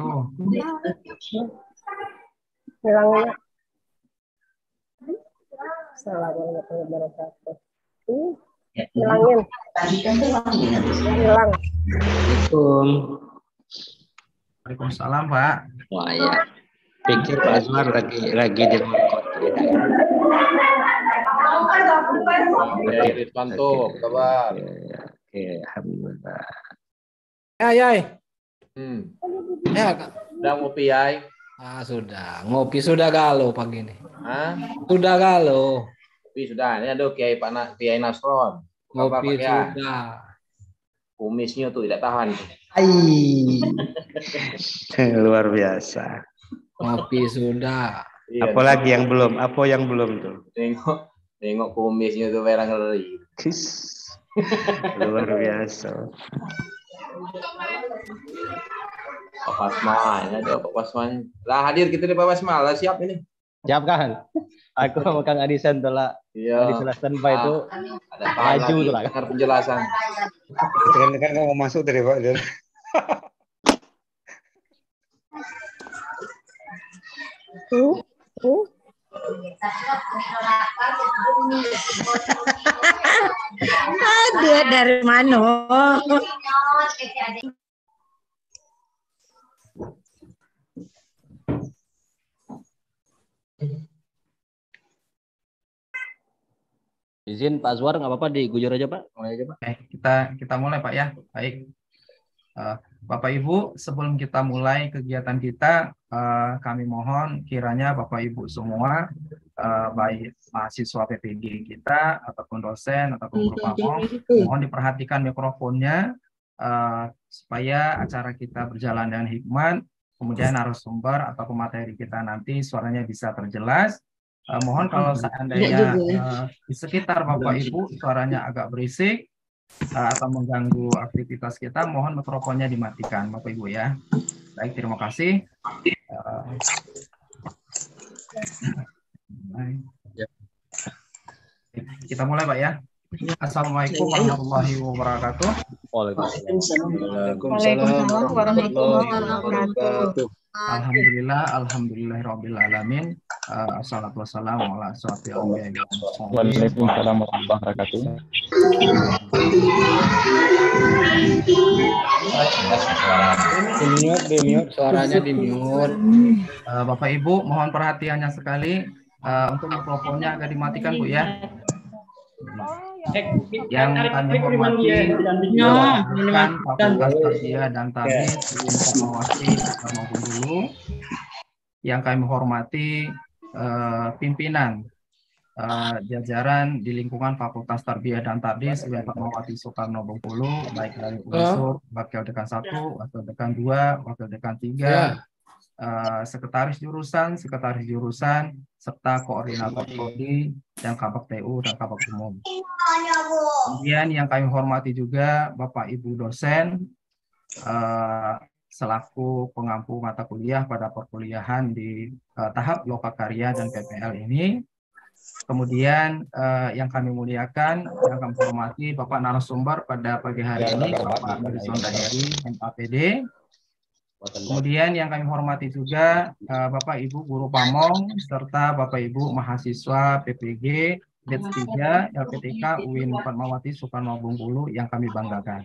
Oh. Hilangnya. Assalamualaikum wabarakatuh. Hilangin. Hilang. Assalamualaikum. Waalaikumsalam Pak. Wah ya. Pikir Pak Azwar lagi lagi di Mekot. Ya. Oke, Oke, alhamdulillah. ya, ya. ya Hmm. Ya, Kak. Udah ngopi, Yai. Ah, sudah. Ngopi sudah galau pagi ini. Hah? Sudah galau. Ngopi sudah. Ini ada Kiai Pak Na, Kiai Nasron. Ngopi Bapak, sudah. Kumisnya tuh tidak tahan. Ai. Luar biasa. Ngopi sudah. Iya, Apalagi yang belum? Apa yang belum tuh? Tengok, tengok kumisnya tuh merah ngeri. Luar biasa. Pak ini ada Pak Wasma. Lah hadir kita gitu di Pak Wasma, lah siap ini. Siap kan? Aku sama Kang Adisen telah lah. Iya. Adisen standby itu. Ah, ada maju tuh lah. Dengar penjelasan. Kan kan mau masuk dari Pak Dir. Aduh, dari mana? Izin Pak Azwar nggak apa-apa digujur aja Pak, mulai aja Pak. Eh kita kita mulai Pak ya. Baik. Uh, Bapak Ibu, sebelum kita mulai kegiatan kita, uh, kami mohon kiranya Bapak Ibu semua, uh, baik mahasiswa PPG kita ataupun dosen ataupun guru iya, pamong, iya, iya. mohon diperhatikan mikrofonnya uh, supaya acara kita berjalan dengan hikmat. Kemudian narasumber atau pemateri kita nanti suaranya bisa terjelas Uh, mohon hmm. kalau seandainya uh, di sekitar Bapak Ibu suaranya agak berisik uh, atau mengganggu aktivitas kita, mohon mikrofonnya dimatikan Bapak Ibu ya. Baik, terima kasih. Uh, kita mulai Pak ya. Assalamualaikum warahmatullahi wabarakatuh. Waalaikumsalam warahmatullahi wabarakatuh. Alhamdulillah, Alhamdulillah alhamdulillahirabbil alamin. Uh, Waalaikumsalam warahmatullahi wabarakatuh. suaranya di mute. Uh, eh, Bapak Ibu, mohon perhatiannya sekali uh, untuk mikrofonnya agak dimatikan, Bu ya. Iya yang kami hormati melakukan fakultas tausiah dan tabib sebelum mengawasi maupun dulu yang kami hormati eh, pimpinan eh, jajaran di lingkungan Fakultas Tarbiyah dan Tardis yang Fatmawati Soekarno Bengkulu baik dari unsur wakil dekan satu, wakil dekan dua, wakil dekan 3, ya. eh, sekretaris jurusan, sekretaris jurusan, serta koordinator iya. prodi dan kabak TU dan kabak umum. Iya, Kemudian yang kami hormati juga Bapak Ibu dosen eh, selaku pengampu mata kuliah pada perkuliahan di eh, tahap lokakarya karya dan PPL ini. Kemudian eh, yang kami muliakan, yang kami hormati Bapak narasumber pada pagi hari ini iya, Bapak Marison Dahiri MAPD Kemudian yang kami hormati juga eh, Bapak Ibu Guru Pamong serta Bapak Ibu mahasiswa PPG d 3 LPTK UIN Fatmawati Soekarno Bungkulu yang kami banggakan.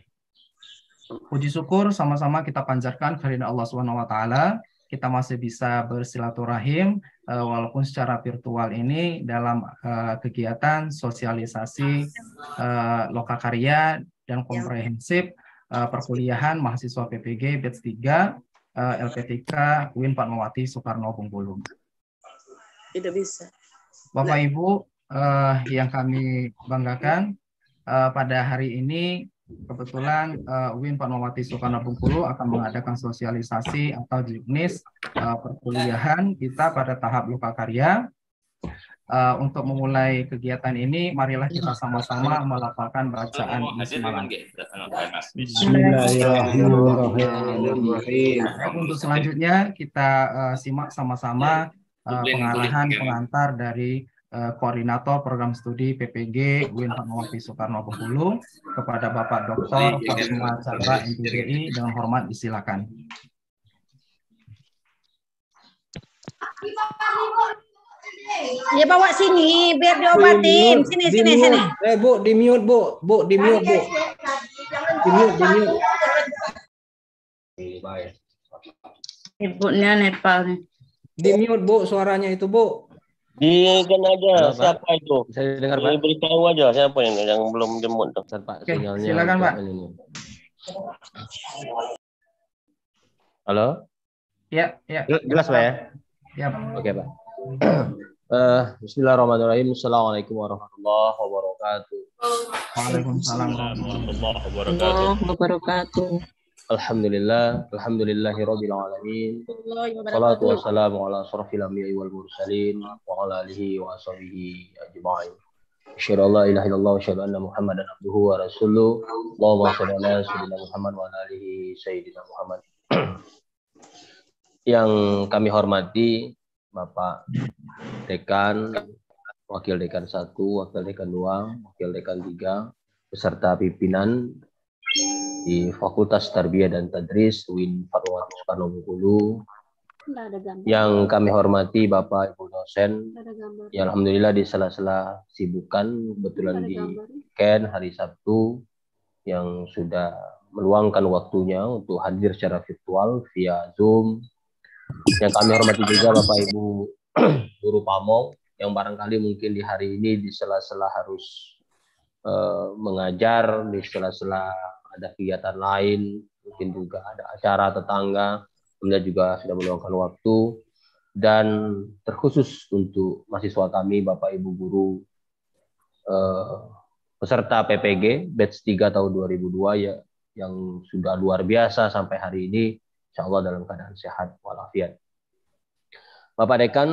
Puji syukur sama-sama kita panjatkan karena Allah Subhanahu wa taala kita masih bisa bersilaturahim eh, walaupun secara virtual ini dalam eh, kegiatan sosialisasi lokakarya dan ya. komprehensif uh, perkuliahan mahasiswa PPG batch 3 uh, eh, LPTK Win Fatmawati Soekarno Bengkulu. Tidak bisa. Bapak Ibu uh, yang kami banggakan uh, pada hari ini kebetulan uh, Win Fatmawati Soekarno Bengkulu akan mengadakan sosialisasi atau juknis uh, perkuliahan kita pada tahap luka karya uh, untuk memulai kegiatan ini, marilah kita iya. sama-sama melafalkan bacaan eh, eh, Bismillahirrahmanirrahim. Untuk selanjutnya kita uh, simak sama-sama uh, pengarahan pengantar dari koordinator program studi PPG Win Fatmawati Soekarno Bengkulu kepada Bapak Dr. Fatimah Chandra MPGI dengan hormat disilakan. Kita dia bawa sini biar diobatin. Sini sini sini sini. Eh Bu, di mute Bu. Bu, di mute Bu. Di mute, di mute. Ibunya Nepal nih. Di mute Bu suaranya itu Bu. kan aja siapa itu. Saya dengar Pak. Beritahu aja siapa yang yang belum jemput tuh. Pak, Oke, sinyalnya. Silakan Pak. Halo? Ya, ya. Jelas Pak ya? Ya. Oke, Pak. Uh, Bismillahirrahmanirrahim. Assalamualaikum warahmatullahi wabarakatuh. Waalaikumsalam warahmatullahi wabarakatuh. wabarakatuh. Alhamdulillah, alhamdulillahi rabbil alamin. Salatu wassalamu ala asrafil anbiya'i wal mursalin wa ala alihi wa ashabihi ajma'in. Asyhadu an la ilaha illallah wa asyhadu anna Muhammadan abduhu wa rasuluh. Allahumma shalli ala sayyidina Muhammad wa ala alihi sayyidina Muhammad. Yang kami hormati Bapak Dekan, Wakil Dekan 1, Wakil Dekan 2, Wakil Dekan 3, beserta pimpinan di Fakultas Tarbiyah dan Tadris Win Fatwat Soekarno Bengkulu. Yang kami hormati Bapak Ibu dosen. Ya alhamdulillah di sela-sela sibukan kebetulan di Ken hari Sabtu yang sudah meluangkan waktunya untuk hadir secara virtual via Zoom yang kami hormati juga Bapak Ibu Guru Pamong yang barangkali mungkin di hari ini di sela-sela harus uh, mengajar, di sela-sela ada kegiatan lain, mungkin juga ada acara tetangga, kemudian juga sudah meluangkan waktu dan terkhusus untuk mahasiswa kami Bapak Ibu guru uh, peserta PPG batch 3 tahun 2002 ya yang sudah luar biasa sampai hari ini insya Allah dalam keadaan sehat walafiat. Bapak Dekan,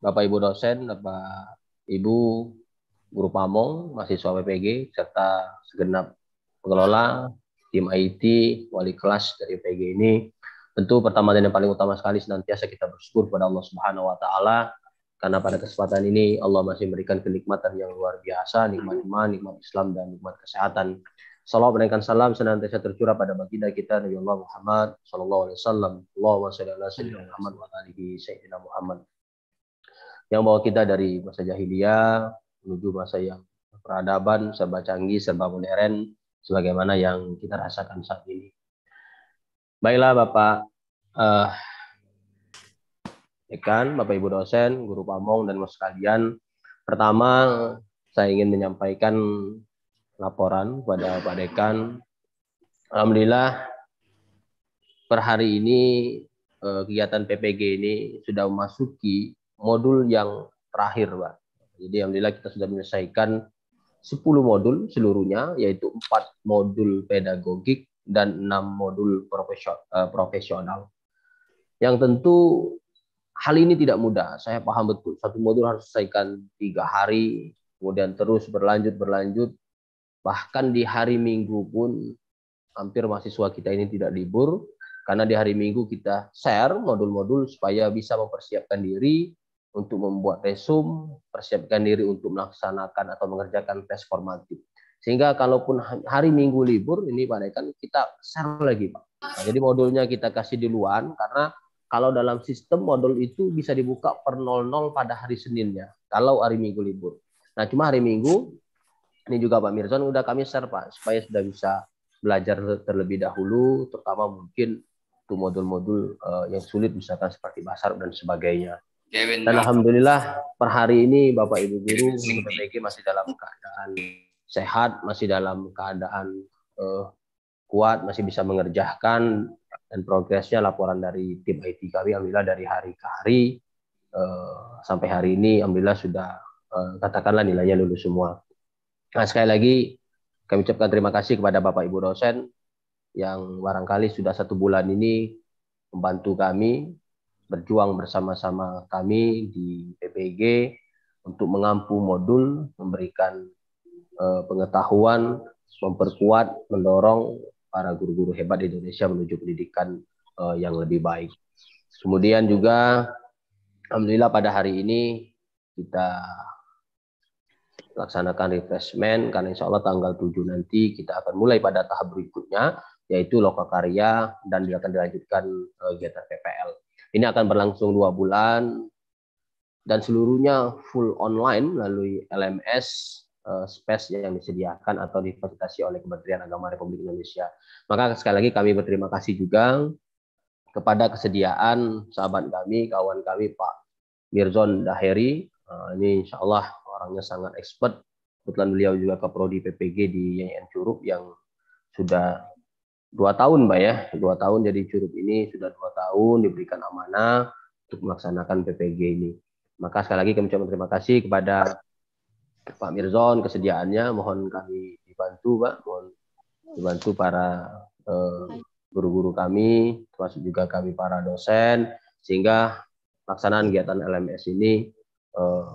Bapak Ibu dosen, Bapak Ibu guru pamong, mahasiswa PPG, serta segenap pengelola, tim IT, wali kelas dari PPG ini. Tentu pertama dan yang paling utama sekali senantiasa kita bersyukur pada Allah Subhanahu wa taala karena pada kesempatan ini Allah masih memberikan kenikmatan yang luar biasa, nikmat iman, nikmat Islam dan nikmat kesehatan. Salam dan salam senantiasa tercurah pada baginda kita Nabi Allah Muhammad sallallahu alaihi wasallam. Allahumma shalli ala sayyidina Muhammad wa alihi sayyidina Muhammad. Yang bawa kita dari masa jahiliyah menuju masa yang peradaban serba canggih, serba modern sebagaimana yang kita rasakan saat ini. Baiklah Bapak uh, eh, Dekan, ya Bapak Ibu dosen, guru pamong dan mas sekalian. Pertama, saya ingin menyampaikan laporan pada Pak Dekan. Alhamdulillah per hari ini eh, kegiatan PPG ini sudah memasuki modul yang terakhir, Pak. Jadi alhamdulillah kita sudah menyelesaikan 10 modul seluruhnya, yaitu 4 modul pedagogik dan 6 modul eh, profesional. Yang tentu hal ini tidak mudah. Saya paham betul. Satu modul harus selesaikan tiga hari, kemudian terus berlanjut berlanjut Bahkan di hari Minggu pun hampir mahasiswa kita ini tidak libur karena di hari Minggu kita share modul-modul supaya bisa mempersiapkan diri untuk membuat resum, persiapkan diri untuk melaksanakan atau mengerjakan tes formatif. Sehingga kalaupun hari Minggu libur ini Pak kan kita share lagi Pak. Nah, jadi modulnya kita kasih di luar karena kalau dalam sistem modul itu bisa dibuka per 00 pada hari Seninnya kalau hari Minggu libur. Nah, cuma hari Minggu ini juga Pak Mirzon udah kami share Pak, supaya sudah bisa belajar terlebih dahulu, terutama mungkin tuh modul-modul uh, yang sulit misalkan seperti basar dan sebagainya. Dan alhamdulillah per hari ini Bapak Ibu guru PPG masih dalam keadaan sehat, masih dalam keadaan uh, kuat, masih bisa mengerjakan dan progresnya laporan dari tim IT kami alhamdulillah dari hari ke hari uh, sampai hari ini alhamdulillah sudah uh, katakanlah nilainya lulus semua. Nah, sekali lagi kami ucapkan terima kasih kepada Bapak Ibu dosen yang barangkali sudah satu bulan ini membantu kami berjuang bersama-sama kami di PPG untuk mengampu modul, memberikan uh, pengetahuan, memperkuat, mendorong para guru-guru hebat di Indonesia menuju pendidikan uh, yang lebih baik. Kemudian juga, alhamdulillah pada hari ini kita laksanakan refreshment karena insya Allah tanggal 7 nanti kita akan mulai pada tahap berikutnya yaitu loka karya dan akan dilanjutkan kegiatan eh, PPL. Ini akan berlangsung dua bulan dan seluruhnya full online melalui LMS eh, space yang disediakan atau difasilitasi oleh Kementerian Agama Republik Indonesia. Maka sekali lagi kami berterima kasih juga kepada kesediaan sahabat kami, kawan kami Pak Mirzon Daheri Eh, ini insya Allah orangnya sangat expert. Kebetulan beliau juga Prodi PPG di YN Curup yang sudah dua tahun, Mbak ya. Dua tahun jadi Curup ini sudah dua tahun diberikan amanah untuk melaksanakan PPG ini. Maka sekali lagi kami ucapkan terima kasih kepada Pak Mirzon kesediaannya. Mohon kami dibantu, Pak. Mohon dibantu para eh, guru-guru eh, kami, termasuk juga kami para dosen, sehingga pelaksanaan kegiatan LMS ini Eh,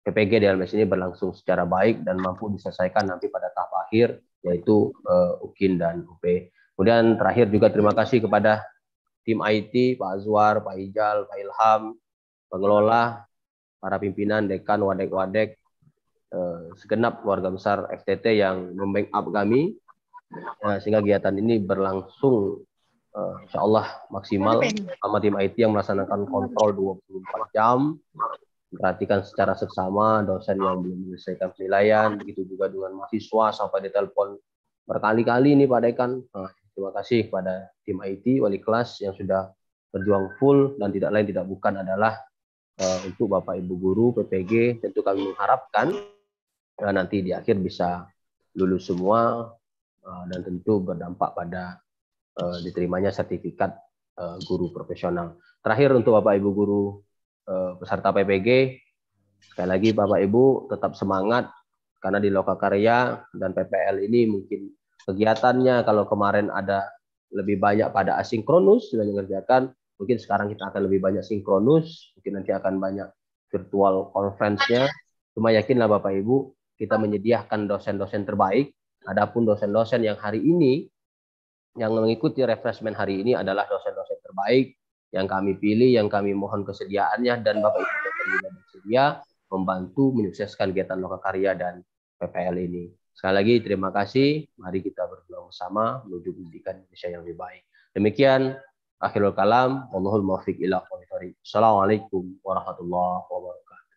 PPG DLMS ini berlangsung secara baik dan mampu diselesaikan nanti pada tahap akhir yaitu eh, UKIN dan UP. Kemudian terakhir juga terima kasih kepada tim IT Pak Azwar, Pak Ijal, Pak Ilham, pengelola, para pimpinan, dekan, wadek-wadek, eh, segenap warga besar FTT yang membackup kami sehingga kegiatan ini berlangsung uh, insya Allah maksimal sama tim IT yang melaksanakan kontrol 24 jam perhatikan secara seksama dosen yang belum menyelesaikan penilaian, begitu juga dengan mahasiswa sampai ditelepon berkali-kali ini Pak Dekan. Nah, terima kasih kepada tim IT, wali kelas yang sudah berjuang full dan tidak lain tidak bukan adalah uh, untuk Bapak Ibu guru PPG tentu kami mengharapkan uh, nanti di akhir bisa lulus semua uh, dan tentu berdampak pada uh, diterimanya sertifikat uh, guru profesional. Terakhir untuk Bapak Ibu guru Eh, peserta PPG sekali lagi Bapak Ibu tetap semangat karena di Loka Karya dan PPL ini mungkin kegiatannya kalau kemarin ada lebih banyak pada asinkronus sudah mengerjakan mungkin sekarang kita akan lebih banyak sinkronus mungkin nanti akan banyak virtual conference-nya cuma yakinlah Bapak Ibu kita menyediakan dosen-dosen terbaik adapun dosen-dosen yang hari ini yang mengikuti refreshment hari ini adalah dosen-dosen terbaik yang kami pilih, yang kami mohon kesediaannya dan Bapak Ibu dosen juga bersedia membantu menyukseskan kegiatan karya dan PPL ini. Sekali lagi terima kasih. Mari kita berjuang bersama menuju pendidikan Indonesia yang lebih baik. Demikian akhirul kalam. Wallahul muwaffiq ila Assalamualaikum warahmatullahi wabarakatuh.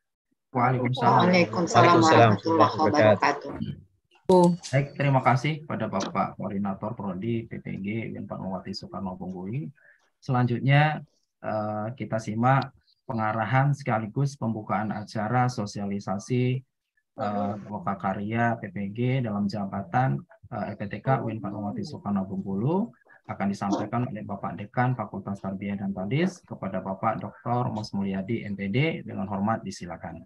Waalaikumsalam. Waalaikumsalam warahmatullahi wabarakatuh. Baik, terima kasih kepada Bapak Koordinator Prodi PPG Wimpan Mawati Soekarno Pungguli Selanjutnya eh, kita simak pengarahan sekaligus pembukaan acara sosialisasi Loka eh, Karya PPG dalam jabatan LPTK eh, e UIN Fatmawati Soekarno Bengkulu akan disampaikan oleh Bapak Dekan Fakultas Tarbiyah dan Tadis kepada Bapak Dr. Mas Mulyadi MPD dengan hormat disilakan.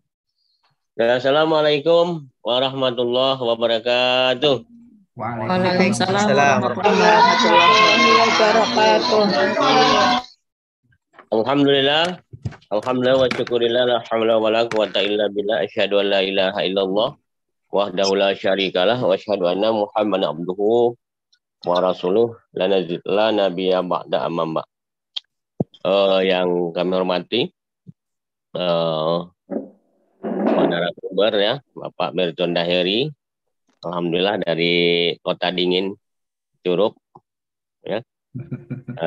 Assalamualaikum warahmatullahi wabarakatuh. Waalaikumsalam warahmatullahi wabarakatuh. Alhamdulillah. Alhamdulillah wa syukurillah la haula wa la quwata illa billah asyhadu an la ilaha illallah wahdahu la syarikalah wa asyhadu anna muhammadan abduhu wa rasuluh la nazil la nabiyya ba'da amma uh, yang kami hormati uh, eh, pada narasumber ya Bapak Berton Dahiri alhamdulillah dari kota dingin Curug ya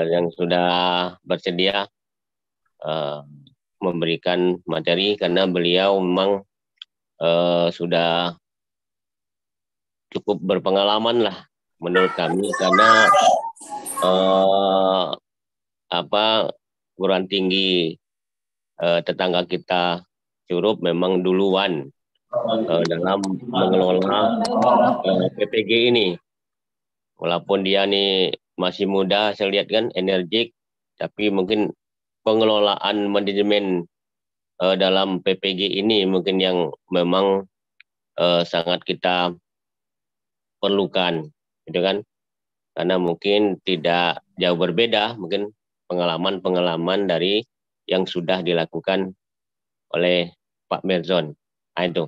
yang sudah bersedia uh, memberikan materi karena beliau memang uh, sudah cukup berpengalaman lah menurut kami karena uh, apa kurang tinggi uh, tetangga kita Curup memang duluan uh, dalam mengelola uh, eh, PPG ini. Walaupun dia nih masih muda, saya lihat kan energik, tapi mungkin pengelolaan manajemen uh, dalam PPG ini mungkin yang memang uh, sangat kita perlukan, gitu kan? Karena mungkin tidak jauh berbeda, mungkin pengalaman-pengalaman dari yang sudah dilakukan oleh Pak Merzon. Nah, itu.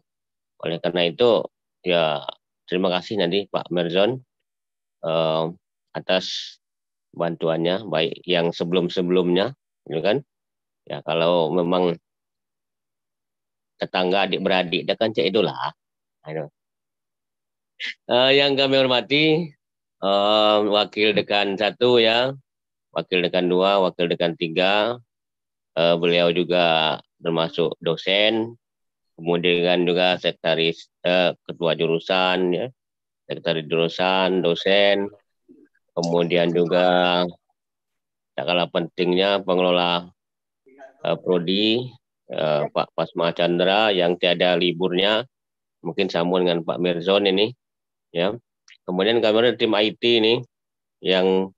Oleh karena itu, ya terima kasih nanti Pak Merzon uh, atas bantuannya, baik yang sebelum-sebelumnya, gitu kan? Ya kalau memang tetangga adik beradik, dia kan cek itulah. Uh, eh, yang kami hormati uh, wakil dekan satu ya, wakil dekan dua, wakil dekan tiga, uh, beliau juga termasuk dosen kemudian kan juga sekretaris eh, ketua jurusan ya sekretaris jurusan dosen kemudian juga tak kalah pentingnya pengelola eh, prodi eh, Pak Pasma Chandra yang tiada liburnya mungkin sama dengan Pak Mirzon ini ya kemudian kami ada tim IT ini yang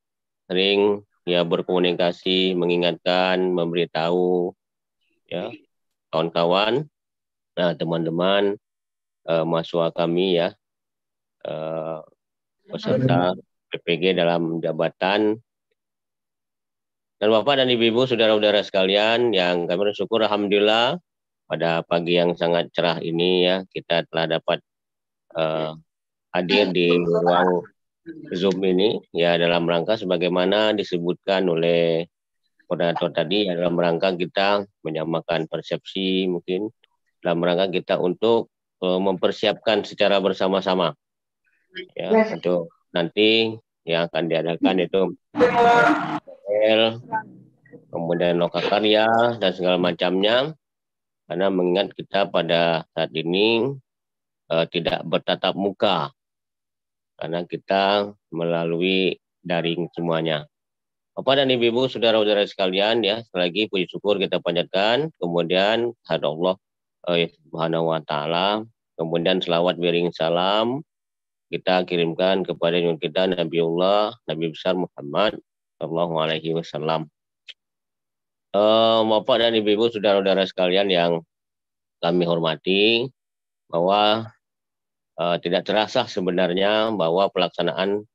sering ya berkomunikasi mengingatkan memberitahu ya kawan-kawan Nah, teman-teman uh, mahasiswa kami ya uh, peserta PPG dalam jabatan dan Bapak dan Ibu-ibu saudara-saudara sekalian yang kami bersyukur alhamdulillah pada pagi yang sangat cerah ini ya kita telah dapat uh, hadir di ruang Zoom ini ya dalam rangka sebagaimana disebutkan oleh moderator tadi ya, dalam rangka kita menyamakan persepsi mungkin dalam rangka kita untuk uh, mempersiapkan secara bersama-sama ya untuk nanti yang akan diadakan itu L, kemudian karya dan segala macamnya karena mengingat kita pada saat ini uh, tidak bertatap muka karena kita melalui daring semuanya. Bapak dan Ibu, Ibu, Saudara-saudara sekalian ya, sekali lagi puji syukur kita panjatkan, kemudian kepada Eh, ya Subhanahu wa taala. Kemudian selawat miring salam kita kirimkan kepada junjungan kita Nabiullah Nabi besar Muhammad Sallallahu alaihi wasallam. Uh, Bapak dan Ibu-ibu saudara-saudara sekalian yang kami hormati bahwa uh, tidak terasa sebenarnya bahwa pelaksanaan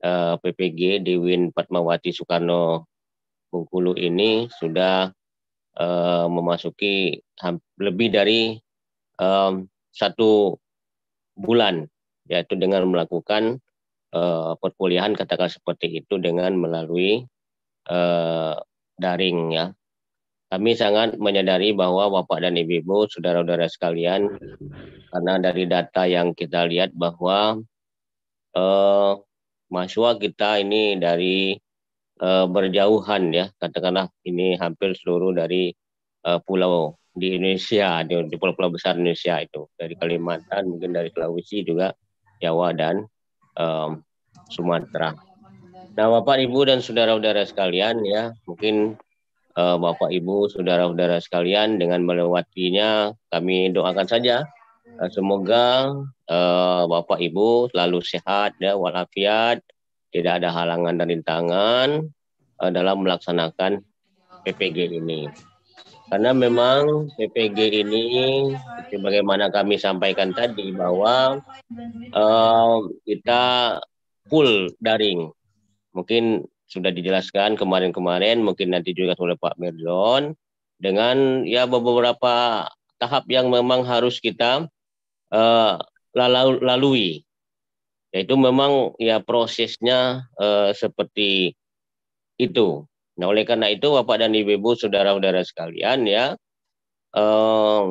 uh, eh, PPG di Win Fatmawati Soekarno Bungkulu ini sudah uh, memasuki lebih dari um, satu bulan, yaitu dengan melakukan uh, perkuliahan katakan seperti itu dengan melalui uh, daring ya. Kami sangat menyadari bahwa Bapak dan Ibu-Ibu, saudara-saudara sekalian, karena dari data yang kita lihat bahwa uh, mahasiswa kita ini dari Eh, berjauhan ya katakanlah ini hampir seluruh dari uh, pulau di Indonesia di, di pulau-pulau besar Indonesia itu dari Kalimantan mungkin dari Sulawesi juga Jawa dan um, Sumatera. Nah Bapak Ibu dan saudara-saudara sekalian ya mungkin uh, Bapak Ibu saudara-saudara sekalian dengan melewatinya kami doakan saja semoga uh, Bapak Ibu selalu sehat ya walafiat tidak ada halangan dan rintangan uh, dalam melaksanakan PPG ini. Karena memang PPG ini, bagaimana kami sampaikan tadi, bahwa uh, kita full daring. Mungkin sudah dijelaskan kemarin-kemarin, mungkin nanti juga oleh Pak Merdon dengan ya beberapa tahap yang memang harus kita uh, lalu, lalui ya itu memang ya prosesnya eh, seperti itu. Nah, oleh karena itu Bapak dan Ibu saudara-saudara sekalian ya eh,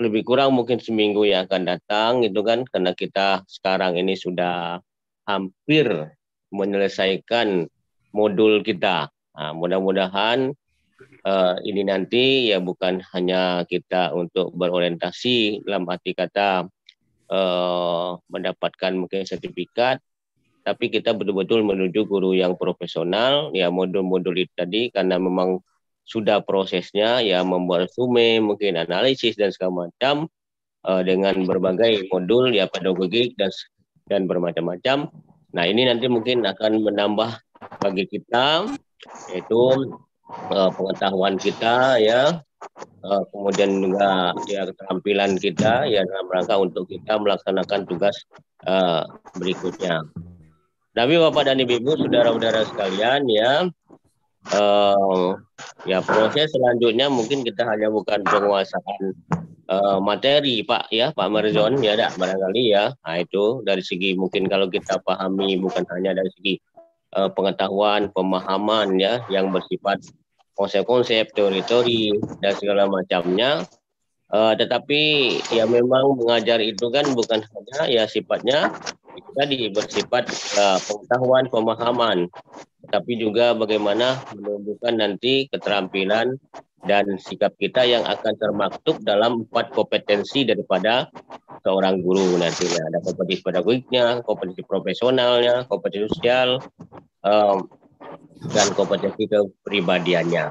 lebih kurang mungkin seminggu yang akan datang itu kan karena kita sekarang ini sudah hampir menyelesaikan modul kita. Nah, mudah-mudahan uh, ini nanti ya bukan hanya kita untuk berorientasi dalam arti kata Eh, mendapatkan mungkin sertifikat tapi kita betul-betul menuju guru yang profesional ya modul-modul itu tadi karena memang sudah prosesnya ya membuat sume, mungkin analisis dan segala macam uh, dengan berbagai modul ya pedagogik dan dan bermacam-macam nah ini nanti mungkin akan menambah bagi kita yaitu uh, pengetahuan kita ya uh, kemudian juga ya keterampilan kita ya dalam rangka untuk kita melaksanakan tugas uh, berikutnya. Tapi Bapak dan Ibu, saudara-saudara sekalian ya uh, ya proses selanjutnya mungkin kita hanya bukan penguasaan uh, materi Pak ya Pak Merzon ya dak barangkali ya. Nah itu dari segi mungkin kalau kita pahami bukan hanya dari segi uh, pengetahuan, pemahaman ya yang bersifat konsep-konsep, teori-teori dan segala macamnya. Uh, tetapi ya memang mengajar itu kan bukan hanya ya sifatnya tadi bersifat uh, eh, pengetahuan pemahaman, tapi juga bagaimana menumbuhkan nanti keterampilan dan sikap kita yang akan termaktub dalam empat kompetensi daripada seorang guru nantinya ada kompetensi pedagogiknya, kompetisi profesionalnya, kompetisi sosial, Uh, dan kompetensi kepribadiannya.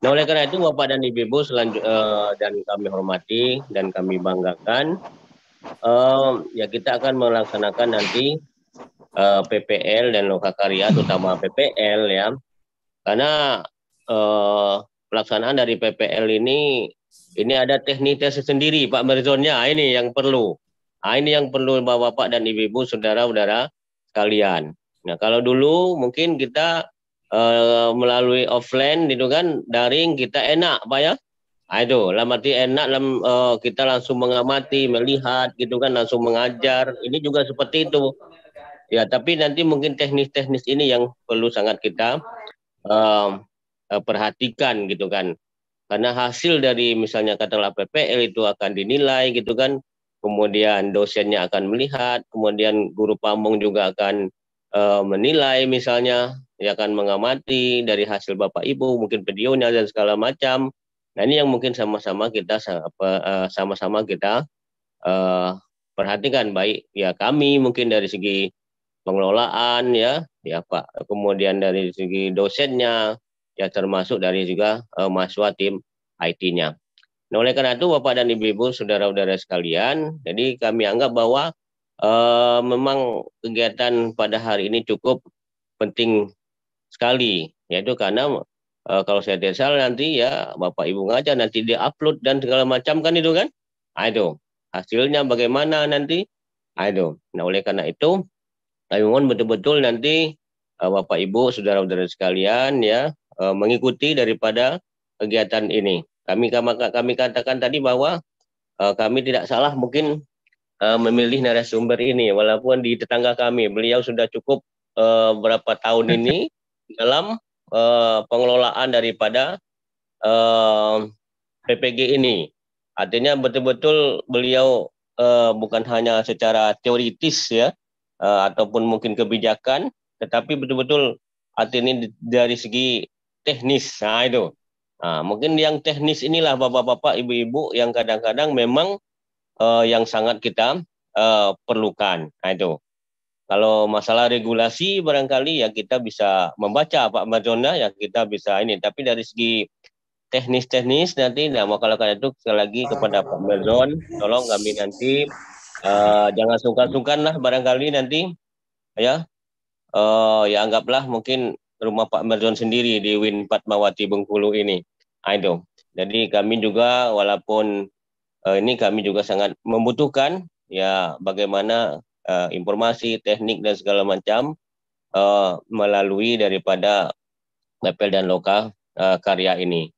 Nah oleh karena itu Bapak dan Ibu selanjut uh, eh, dan kami hormati dan kami banggakan uh, ya kita akan melaksanakan nanti uh, eh, PPL dan lokakarya terutama PPL ya karena uh, pelaksanaan dari PPL ini ini ada tekniknya sendiri Pak Merzonnya ini yang perlu. Nah, ini yang perlu Bapak-Bapak dan Ibu-Ibu, Saudara-saudara sekalian. Nah, kalau dulu mungkin kita e, melalui offline gitu kan daring kita enak Pak ya. Nah, itu lama arti enak dalam e, kita langsung mengamati, melihat gitu kan langsung mengajar. Ini juga seperti itu. Ya, tapi nanti mungkin teknis-teknis ini yang perlu sangat kita e, perhatikan gitu kan. Karena hasil dari misalnya katalah PPL itu akan dinilai gitu kan. Kemudian dosennya akan melihat, kemudian guru pamong juga akan Eh, menilai misalnya ya akan mengamati dari hasil bapak ibu mungkin videonya dan segala macam nah ini yang mungkin sama-sama kita eh, sama-sama kita uh, perhatikan baik ya kami mungkin dari segi pengelolaan ya ya pak kemudian dari segi dosennya ya termasuk dari juga uh, mahasiswa tim IT-nya nah oleh karena itu bapak dan ibu-ibu saudara-saudara sekalian jadi kami anggap bahwa uh, memang kegiatan pada hari ini cukup penting sekali, yaitu karena uh, kalau saya tidak nanti ya Bapak Ibu ngajar nanti dia upload dan segala macam kan itu kan? Aduh, hasilnya bagaimana nanti? Aduh. Nah oleh karena itu, kami mohon betul-betul nanti uh, Bapak Ibu, saudara-saudara sekalian ya uh, mengikuti daripada kegiatan ini. Kami kami katakan tadi bahwa uh, kami tidak salah mungkin uh, memilih narasumber ini walaupun di tetangga kami beliau sudah cukup uh, berapa tahun ini dalam uh, pengelolaan daripada uh, PPG ini artinya betul-betul beliau uh, bukan hanya secara teoritis ya uh, ataupun mungkin kebijakan tetapi betul-betul artinya dari segi teknis nah itu Nah, mungkin yang teknis inilah bapak-bapak, ibu-ibu yang kadang-kadang memang uh, yang sangat kita uh, perlukan. Nah, itu. Kalau masalah regulasi barangkali ya kita bisa membaca Pak Madonna ya kita bisa ini. Tapi dari segi teknis-teknis nanti nah kalau itu sekali lagi kepada Pak Madon tolong kami nanti uh, jangan sungkan-sungkan lah barangkali nanti ya uh, ya anggaplah mungkin rumah Pak Madon sendiri di Win Patmawati Bengkulu ini. Nah, itu. Jadi kami juga walaupun uh, ini kami juga sangat membutuhkan ya bagaimana uh, informasi teknik dan segala macam uh, melalui daripada Bapel dan lokal uh, karya ini.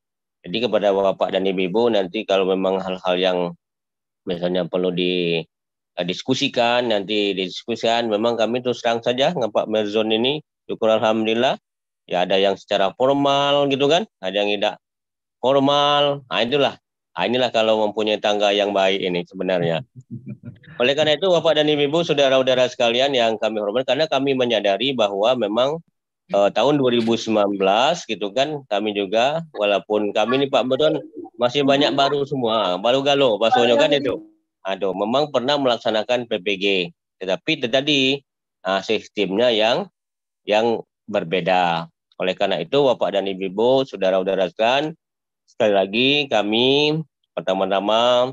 Jadi kepada Bapak dan Ibu nanti kalau memang hal-hal yang misalnya perlu di nanti diskusikan nanti didiskusikan memang kami terus terang saja ngapak Pak Merzon ini syukur alhamdulillah ya ada yang secara formal gitu kan ada yang tidak formal nah itulah Nah, inilah kalau mempunyai tangga yang baik ini sebenarnya. Oleh karena itu Bapak dan Ibu, saudara-saudara sekalian yang kami hormati karena kami menyadari bahwa memang eh, tahun 2019 gitu kan kami juga walaupun kami ini Pak Beton masih banyak baru semua, baru galo Sonyo kan itu. Aduh, memang pernah melaksanakan PPG, tetapi tadi nah, sistemnya yang yang berbeda. Oleh karena itu Bapak dan Ibu, saudara-saudara sekalian, sekali lagi kami pertama-tama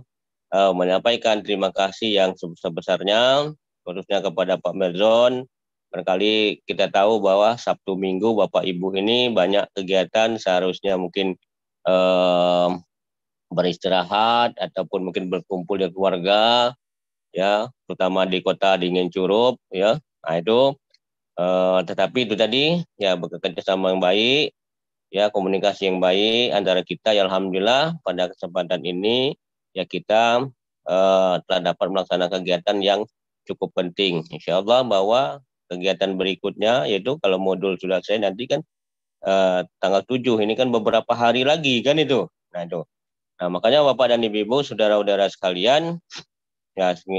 uh, menyampaikan terima kasih yang sebesar-besarnya khususnya kepada Pak Merzon. berkali kita tahu bahwa Sabtu Minggu Bapak Ibu ini banyak kegiatan seharusnya mungkin uh, beristirahat ataupun mungkin berkumpul dengan keluarga ya, terutama di kota dingin curup ya. Nah itu uh, tetapi itu tadi ya bekerja sama yang baik ya komunikasi yang baik antara kita ya alhamdulillah pada kesempatan ini ya kita eh, telah dapat melaksanakan kegiatan yang cukup penting Insyaallah bahwa kegiatan berikutnya yaitu kalau modul sudah selesai nanti kan eh, tanggal 7 ini kan beberapa hari lagi kan itu nah itu nah makanya Bapak dan Ibu saudara-saudara sekalian ya eh,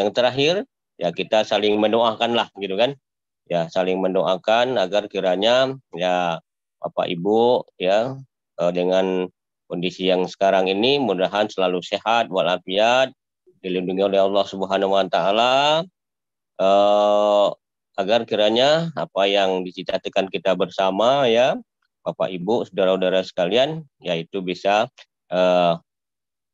yang terakhir ya kita saling mendoakan lah gitu kan ya saling mendoakan agar kiranya ya Bapak Ibu ya eh, dengan kondisi yang sekarang ini mudah mudahan selalu sehat walafiat dilindungi oleh Allah Subhanahu wa taala eh, agar kiranya apa yang dicita-citakan kita bersama ya Bapak Ibu saudara-saudara sekalian yaitu bisa uh,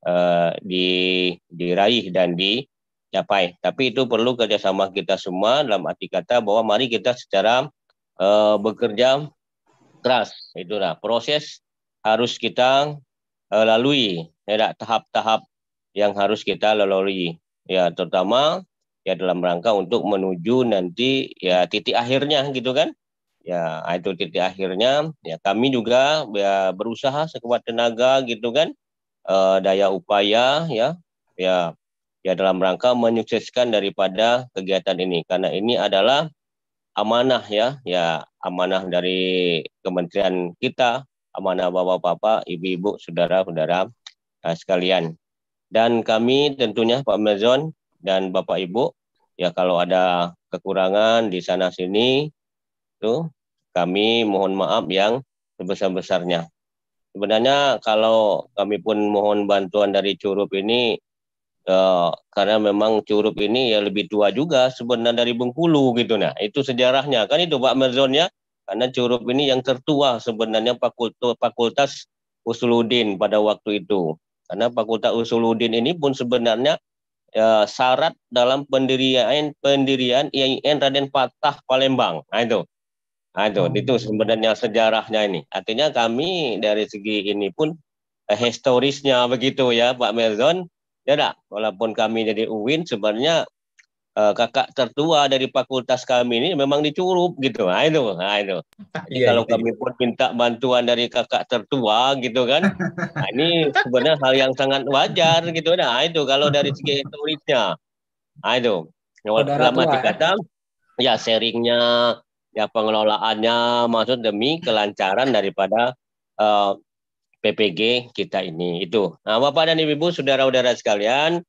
Uh, di diraih dan dicapai tapi itu perlu kerjasama kita semua dalam arti kata bahwa mari kita secara uh, bekerja keras. Itulah proses harus kita uh, lalui, ya tahap-tahap yang harus kita lalui. Ya, terutama ya dalam rangka untuk menuju nanti ya titik akhirnya gitu kan. Ya, ah, itu titik akhirnya ya kami juga ya, berusaha sekuat tenaga gitu kan uh, daya upaya ya ya ya dalam rangka menyukseskan daripada kegiatan ini karena ini adalah amanah ya, ya amanah dari kementerian kita, amanah bapak-bapak, ibu-ibu, saudara-saudara uh, sekalian. Dan kami tentunya Pak Mezon dan Bapak Ibu, ya kalau ada kekurangan di sana sini, tuh kami mohon maaf yang sebesar-besarnya. Sebenarnya kalau kami pun mohon bantuan dari Curup ini Uh, karena memang Curup ini ya lebih tua juga sebenarnya dari Bengkulu gitu nah itu sejarahnya kan itu Pak Merzon ya karena Curup ini yang tertua sebenarnya fakultas, fakultas Usuludin pada waktu itu karena fakultas Usuludin ini pun sebenarnya ya, syarat dalam pendirian pendirian IAIN Raden Patah Palembang nah itu nah, itu hmm. itu sebenarnya sejarahnya ini artinya kami dari segi ini pun eh, historisnya begitu ya Pak Merzon Ya enggak? Walaupun kami jadi UIN sebenarnya uh, kakak tertua dari fakultas kami ini memang dicurup gitu. Nah itu, nah itu. Ah, jadi iya, kalau iya. kami iya. pun minta bantuan dari kakak tertua gitu kan, nah, ini sebenarnya hal yang sangat wajar gitu. Nah itu kalau dari segi historisnya, nah itu. Selama tiga tahun, ya sharingnya, ya pengelolaannya, maksud demi kelancaran daripada uh, PPG kita ini itu. Nah, Bapak dan Ibu, saudara-saudara sekalian,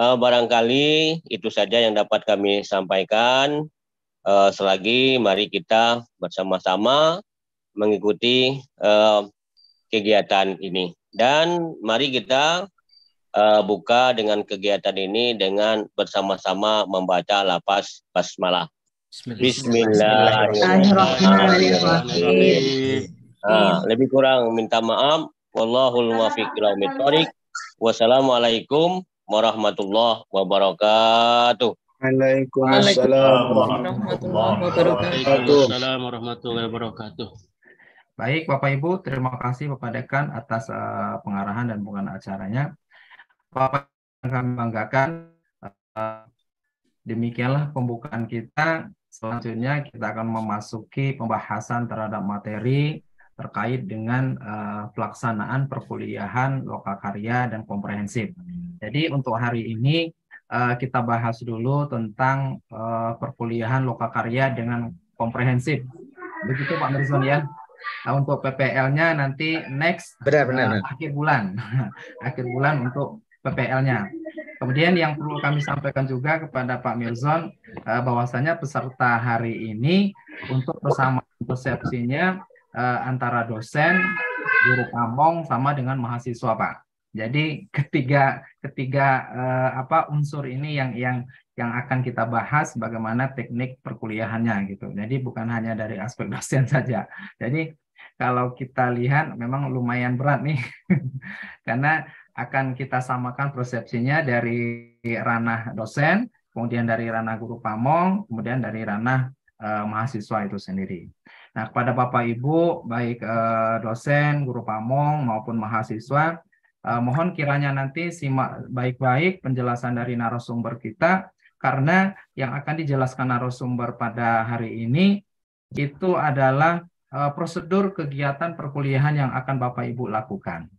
uh, barangkali itu saja yang dapat kami sampaikan. Uh, selagi mari kita bersama-sama mengikuti uh, kegiatan ini dan mari kita uh, buka dengan kegiatan ini dengan bersama-sama membaca lapas basmalah. Bismillahirrahmanirrahim. Bismillahirrahmanirrahim. Nah, lebih kurang minta maaf Wallahul muwaffiq Wassalamualaikum warahmatullahi wabarakatuh. Waalaikumsalam warahmatullahi wabarakatuh. Baik, Bapak Ibu, terima kasih Bapak Dekan atas uh, pengarahan dan bukan acaranya. Bapak kami banggakan, uh, demikianlah pembukaan kita. Selanjutnya kita akan memasuki pembahasan terhadap materi terkait dengan uh, pelaksanaan perkuliahan lokal karya dan komprehensif. Hmm. Jadi untuk hari ini uh, kita bahas dulu tentang uh, perkuliahan lokal karya dengan komprehensif. Begitu Pak Mirson ya. Nah, untuk PPL-nya nanti next benar, uh, akhir bulan. akhir bulan untuk PPL-nya. Kemudian yang perlu kami sampaikan juga kepada Pak Mirzon bahwasanya peserta hari ini untuk persamaan persepsinya uh, antara dosen, guru pamong sama dengan mahasiswa, Pak. Jadi ketiga ketiga uh, apa unsur ini yang yang yang akan kita bahas bagaimana teknik perkuliahannya gitu. Jadi bukan hanya dari aspek dosen saja. Jadi kalau kita lihat memang lumayan berat nih karena akan kita samakan persepsinya dari ranah dosen, kemudian dari ranah guru pamong, kemudian dari ranah uh, mahasiswa itu sendiri. Nah, kepada Bapak Ibu, baik eh, dosen, guru pamong maupun mahasiswa, eh, mohon kiranya nanti simak baik-baik penjelasan dari narasumber kita karena yang akan dijelaskan narasumber pada hari ini itu adalah eh, prosedur kegiatan perkuliahan yang akan Bapak Ibu lakukan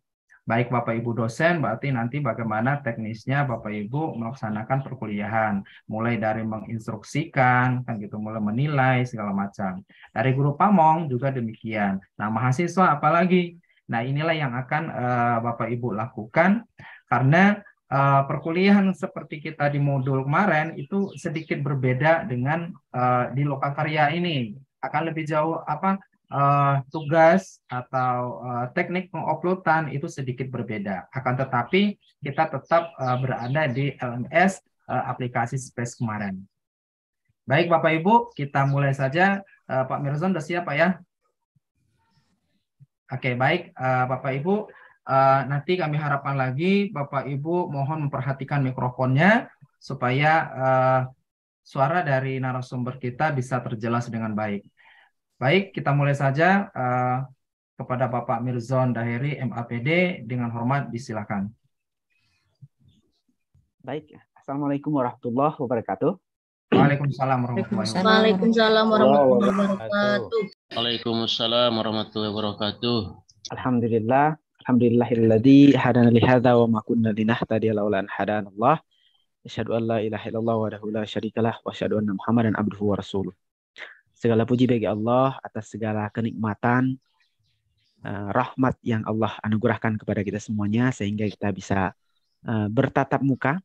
baik Bapak Ibu dosen berarti nanti bagaimana teknisnya Bapak Ibu melaksanakan perkuliahan mulai dari menginstruksikan kan gitu mulai menilai segala macam dari guru pamong juga demikian nah mahasiswa apalagi nah inilah yang akan uh, Bapak Ibu lakukan karena Uh, perkuliahan seperti kita di modul kemarin itu sedikit berbeda dengan uh, di lokakarya ini akan lebih jauh apa uh, tugas atau uh, teknik penguploadan itu sedikit berbeda. Akan tetapi kita tetap uh, berada di LMS uh, aplikasi Space kemarin. Baik Bapak Ibu, kita mulai saja. Uh, Pak Mirzon sudah siap Pak ya? Oke, baik uh, Bapak Ibu. Uh, nanti kami harapkan lagi Bapak Ibu mohon memperhatikan mikrofonnya supaya uh, suara dari narasumber kita bisa terjelas dengan baik. Baik, kita mulai saja uh, kepada Bapak Mirzon Daheri, MAPD, dengan hormat disilakan. Baik, Assalamualaikum warahmatullahi wabarakatuh. Waalaikumsalam warahmatullahi wabarakatuh. Waalaikumsalam warahmatullahi wabarakatuh. Waalaikumsalam warahmatullahi wabarakatuh. Alhamdulillah, alhamdulillahilladzi hadana li hadza wa ma kunna linahtadiya laula an hadanallah. Asyhadu an la ilaha illallah wa la syarikalah wa asyhadu anna Muhammadan abduhu wa rasuluh. Segala puji bagi Allah atas segala kenikmatan, eh, rahmat yang Allah anugerahkan kepada kita semuanya sehingga kita bisa eh, bertatap muka.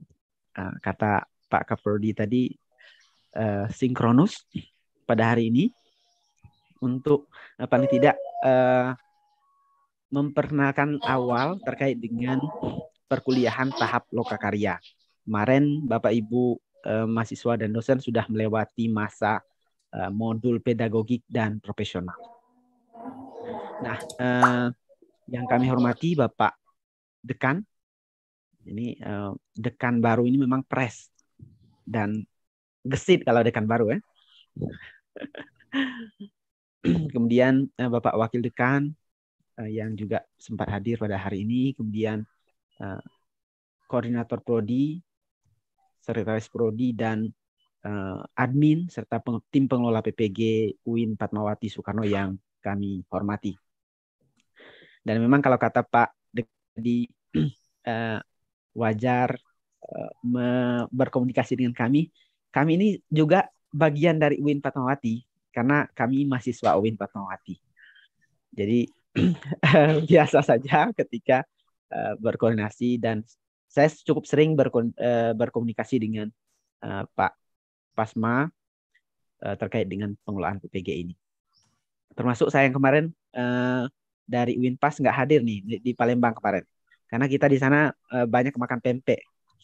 Eh, kata Pak Kaprodi tadi sinkronus pada hari ini untuk paling tidak memperkenalkan awal terkait dengan perkuliahan tahap lokakarya. Kemarin Bapak Ibu mahasiswa dan dosen sudah melewati masa Eh, modul pedagogik dan profesional. Nah, uh, yang kami hormati Bapak Dekan, ini uh, Dekan baru ini memang pres dan gesit kalau Dekan baru ya. Kemudian uh, Bapak Wakil Dekan uh, yang juga sempat hadir pada hari ini, kemudian uh, Koordinator Prodi, Sekretaris Prodi dan Eh, admin serta tim pengelola PPG UIN Patmawati Soekarno yang kami hormati. Dan memang kalau kata Pak di uh, eh, wajar uh, berkomunikasi dengan kami, kami ini juga bagian dari UIN Patmawati karena kami mahasiswa UIN Patmawati. Jadi biasa saja ketika uh, berkoordinasi dan saya cukup sering berkomunikasi dengan uh, Pak PASMA uh, eh, terkait dengan pengelolaan PPG ini. Termasuk saya yang kemarin uh, dari Winpas nggak hadir nih di, di Palembang kemarin, karena kita di sana uh, banyak makan pempek.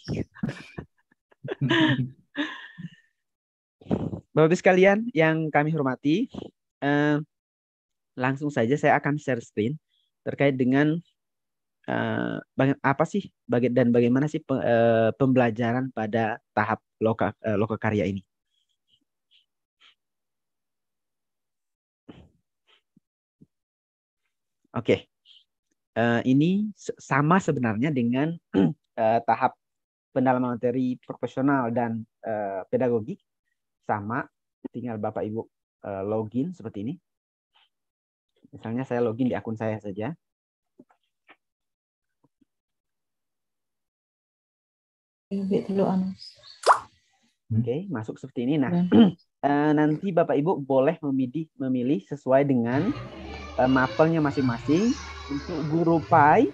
Bapak-Ibu sekalian yang kami hormati, eh, langsung saja saya akan share screen terkait dengan eh, apa sih dan bagaimana sih pembelajaran pada tahap loka, uh, loka karya ini. Oke, okay. uh, eh, ini sama sebenarnya dengan uh, tahap pendalaman materi profesional dan uh, pedagogik, sama. Tinggal Bapak Ibu uh, login seperti ini. Misalnya saya login di akun saya saja. Anu. Hmm. Oke, masuk seperti ini. Nah, hmm. eh, nanti Bapak Ibu boleh memilih memilih sesuai dengan uh, mapelnya masing-masing. Untuk guru PAI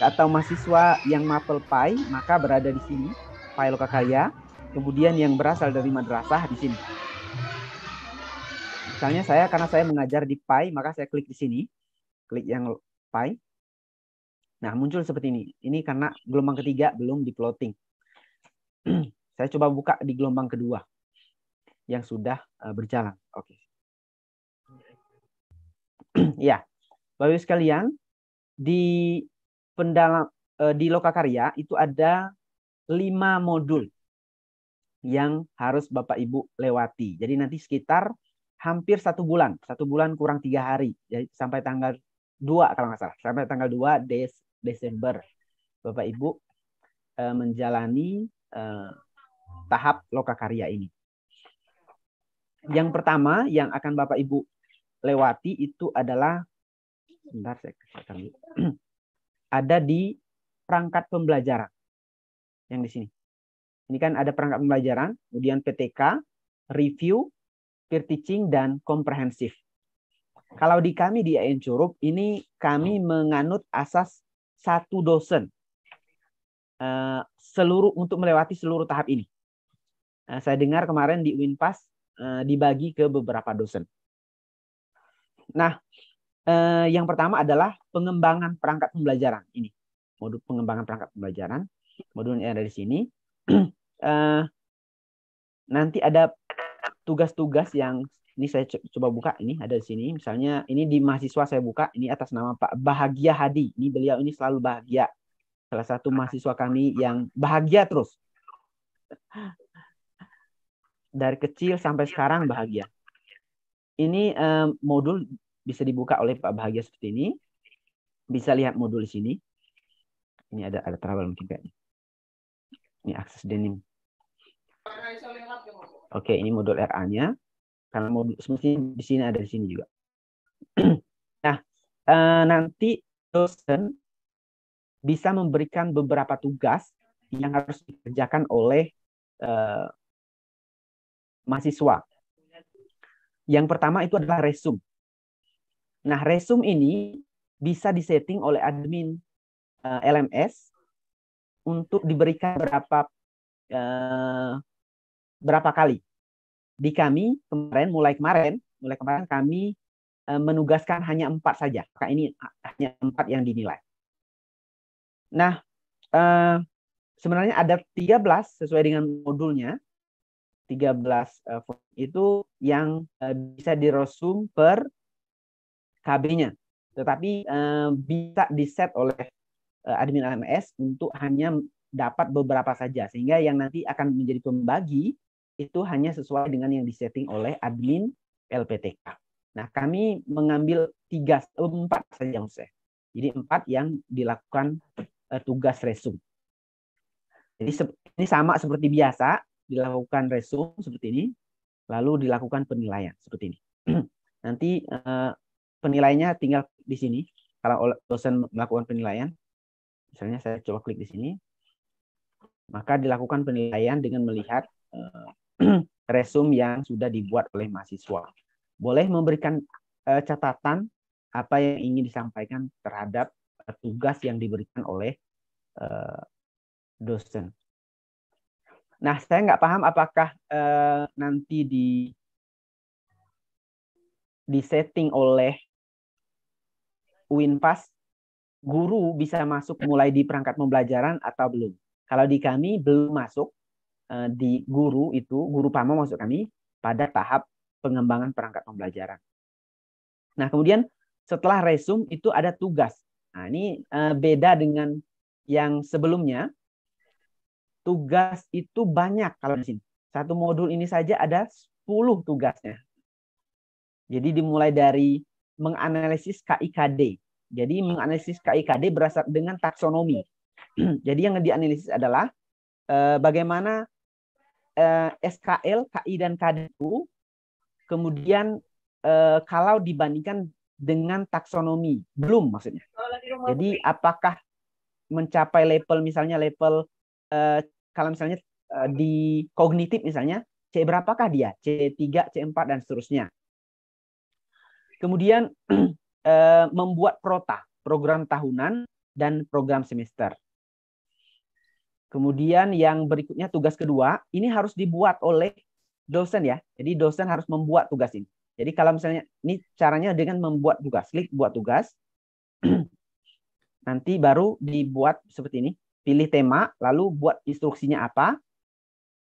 atau mahasiswa yang mapel PAI maka berada di sini, PAI Lokakarya. Kemudian yang berasal dari madrasah di sini. Misalnya saya karena saya mengajar di PAI, maka saya klik di sini. Klik yang PAI. Nah, muncul seperti ini. Ini karena gelombang ketiga belum plotting. Saya coba buka di gelombang kedua yang sudah eh, berjalan. Oke. ya. Bapak Ibu sekalian, di pendalam eh, di lokakarya itu ada lima modul yang harus Bapak Ibu lewati. Jadi nanti sekitar hampir satu bulan, satu bulan kurang tiga hari, sampai tanggal dua kalau nggak salah, sampai tanggal dua Desember Bapak Ibu eh, menjalani eh, tahap lokakarya ini. Yang pertama yang akan Bapak Ibu lewati itu adalah sebentar saya ada di perangkat pembelajaran yang di sini. Ini kan ada perangkat pembelajaran, kemudian PTK, review, peer teaching dan komprehensif. Kalau di kami di IN Curup ini kami menganut asas satu dosen uh, seluruh untuk melewati seluruh tahap ini. Uh, saya dengar kemarin di Winpas uh, dibagi ke beberapa dosen. Nah, uh, yang pertama adalah pengembangan perangkat pembelajaran ini modul pengembangan perangkat pembelajaran modul yang ada di sini. uh, nanti ada tugas-tugas yang ini saya coba buka ini ada di sini misalnya ini di mahasiswa saya buka ini atas nama Pak Bahagia Hadi ini beliau ini selalu bahagia salah satu mahasiswa kami yang bahagia terus dari kecil sampai sekarang bahagia ini eh, modul bisa dibuka oleh Pak Bahagia seperti ini bisa lihat modul di sini ini ada ada trouble mungkin kayaknya ini akses denim oke ini modul RA-nya karena modul semestinya di sini ada di sini juga. nah, e, nanti dosen bisa memberikan beberapa tugas yang harus dikerjakan oleh e, mahasiswa. Yang pertama itu adalah resume. Nah, resume ini bisa disetting oleh admin e, eh, LMS untuk diberikan berapa e, berapa kali di kami kemarin mulai kemarin mulai kemarin kami eh, menugaskan hanya empat saja. Maka ini hanya empat yang dinilai. Nah, eh, sebenarnya ada 13 sesuai dengan modulnya. 13 eh, itu yang bisa dirosum per KB-nya. Tetapi bisa diset oleh admin LMS untuk hanya dapat beberapa saja. Sehingga yang nanti akan menjadi pembagi itu hanya sesuai dengan yang disetting oleh admin LPTK. Nah, kami mengambil tiga, oh, empat saja yang saya. Jadi empat yang dilakukan eh, tugas resum. Jadi ini sama seperti biasa, dilakukan resum seperti ini, lalu dilakukan penilaian seperti ini. Nanti eh, penilaiannya tinggal di sini. Kalau dosen melakukan penilaian, misalnya saya coba klik di sini, maka dilakukan penilaian dengan melihat eh, resum yang sudah dibuat oleh mahasiswa. Boleh memberikan eh, catatan apa yang ingin disampaikan terhadap uh, tugas yang diberikan oleh eh, dosen. Nah, saya nggak paham apakah nanti di disetting oleh Winpas guru bisa masuk mulai di perangkat pembelajaran atau belum. Kalau di kami belum masuk, Eh, di guru itu, guru pama maksud kami, pada tahap pengembangan perangkat pembelajaran. Nah, kemudian setelah resum itu ada tugas. Nah, ini eh, beda dengan yang sebelumnya. Tugas itu banyak kalau di sini. Satu modul ini saja ada 10 tugasnya. Jadi dimulai dari menganalisis KIKD. Jadi menganalisis KIKD berasal dengan taksonomi. Jadi yang dianalisis adalah eh, bagaimana eh, SKL, KI dan KDU. Kemudian eh, kalau dibandingkan dengan taksonomi, belum maksudnya. Oh, Jadi apakah mencapai level misalnya level eh, kalau misalnya eh, di kognitif misalnya C berapakah dia? C3, C4 dan seterusnya. Kemudian eh, membuat prota, program tahunan dan program semester. Kemudian yang berikutnya tugas kedua, ini harus dibuat oleh dosen ya. Jadi dosen harus membuat tugas ini. Jadi kalau misalnya ini caranya dengan membuat tugas, klik buat tugas. Nanti baru dibuat seperti ini. Pilih tema, lalu buat instruksinya apa.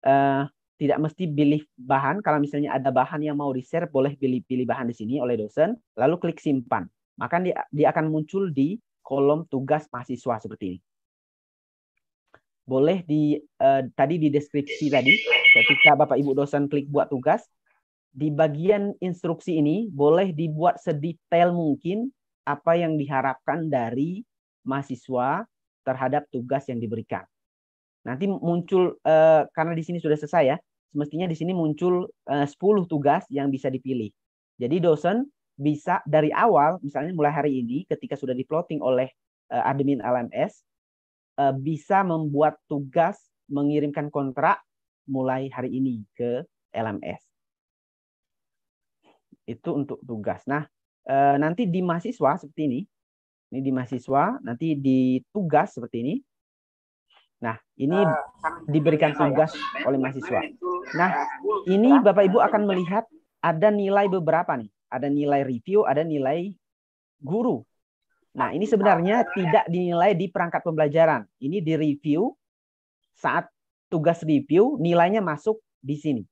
Uh, tidak mesti pilih bahan. Kalau misalnya ada bahan yang mau di-share, boleh pilih-pilih bahan di sini oleh dosen. Lalu klik simpan. Maka dia, dia akan muncul di kolom tugas mahasiswa seperti ini boleh di uh, tadi di deskripsi tadi ketika Bapak Ibu dosen klik buat tugas di bagian instruksi ini boleh dibuat sedetail mungkin apa yang diharapkan dari mahasiswa terhadap tugas yang diberikan. Nanti muncul uh, karena di sini sudah selesai ya, semestinya di sini muncul eh, uh, 10 tugas yang bisa dipilih. Jadi dosen bisa dari awal misalnya mulai hari ini ketika sudah diplotting oleh uh, admin LMS Eh, bisa membuat tugas mengirimkan kontrak mulai hari ini ke LMS. Itu untuk tugas. Nah, eh, nanti di mahasiswa seperti ini. Ini di mahasiswa, nanti di tugas seperti ini. Nah, ini eh, diberikan ya. tugas oleh mahasiswa. Nah, ini Bapak Ibu akan melihat ada nilai beberapa nih. Ada nilai review, ada nilai guru. Nah, ini sebenarnya tidak dinilai di perangkat pembelajaran. Ini di review saat tugas review nilainya masuk di sini.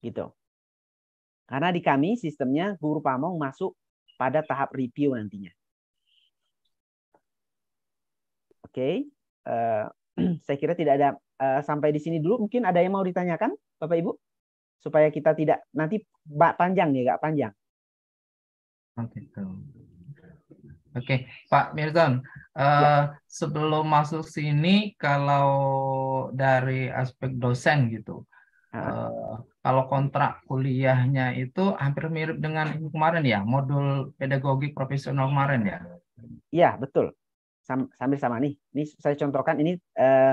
Gitu. Karena di kami sistemnya guru pamong masuk pada tahap review nantinya. Oke. Okay. Uh, eh, saya kira tidak ada uh, sampai di sini dulu. Mungkin ada yang mau ditanyakan, Bapak Ibu? Supaya kita tidak nanti panjang nih, nggak panjang. Oke, okay. Oke, Pak Mirzon, uh, ya. eh, sebelum masuk sini, kalau dari aspek dosen gitu, uh, kalau kontrak kuliahnya itu hampir mirip dengan kemarin ya, modul pedagogik profesional kemarin ya? Iya, betul. Sam sambil sama nih, ini saya contohkan ini uh,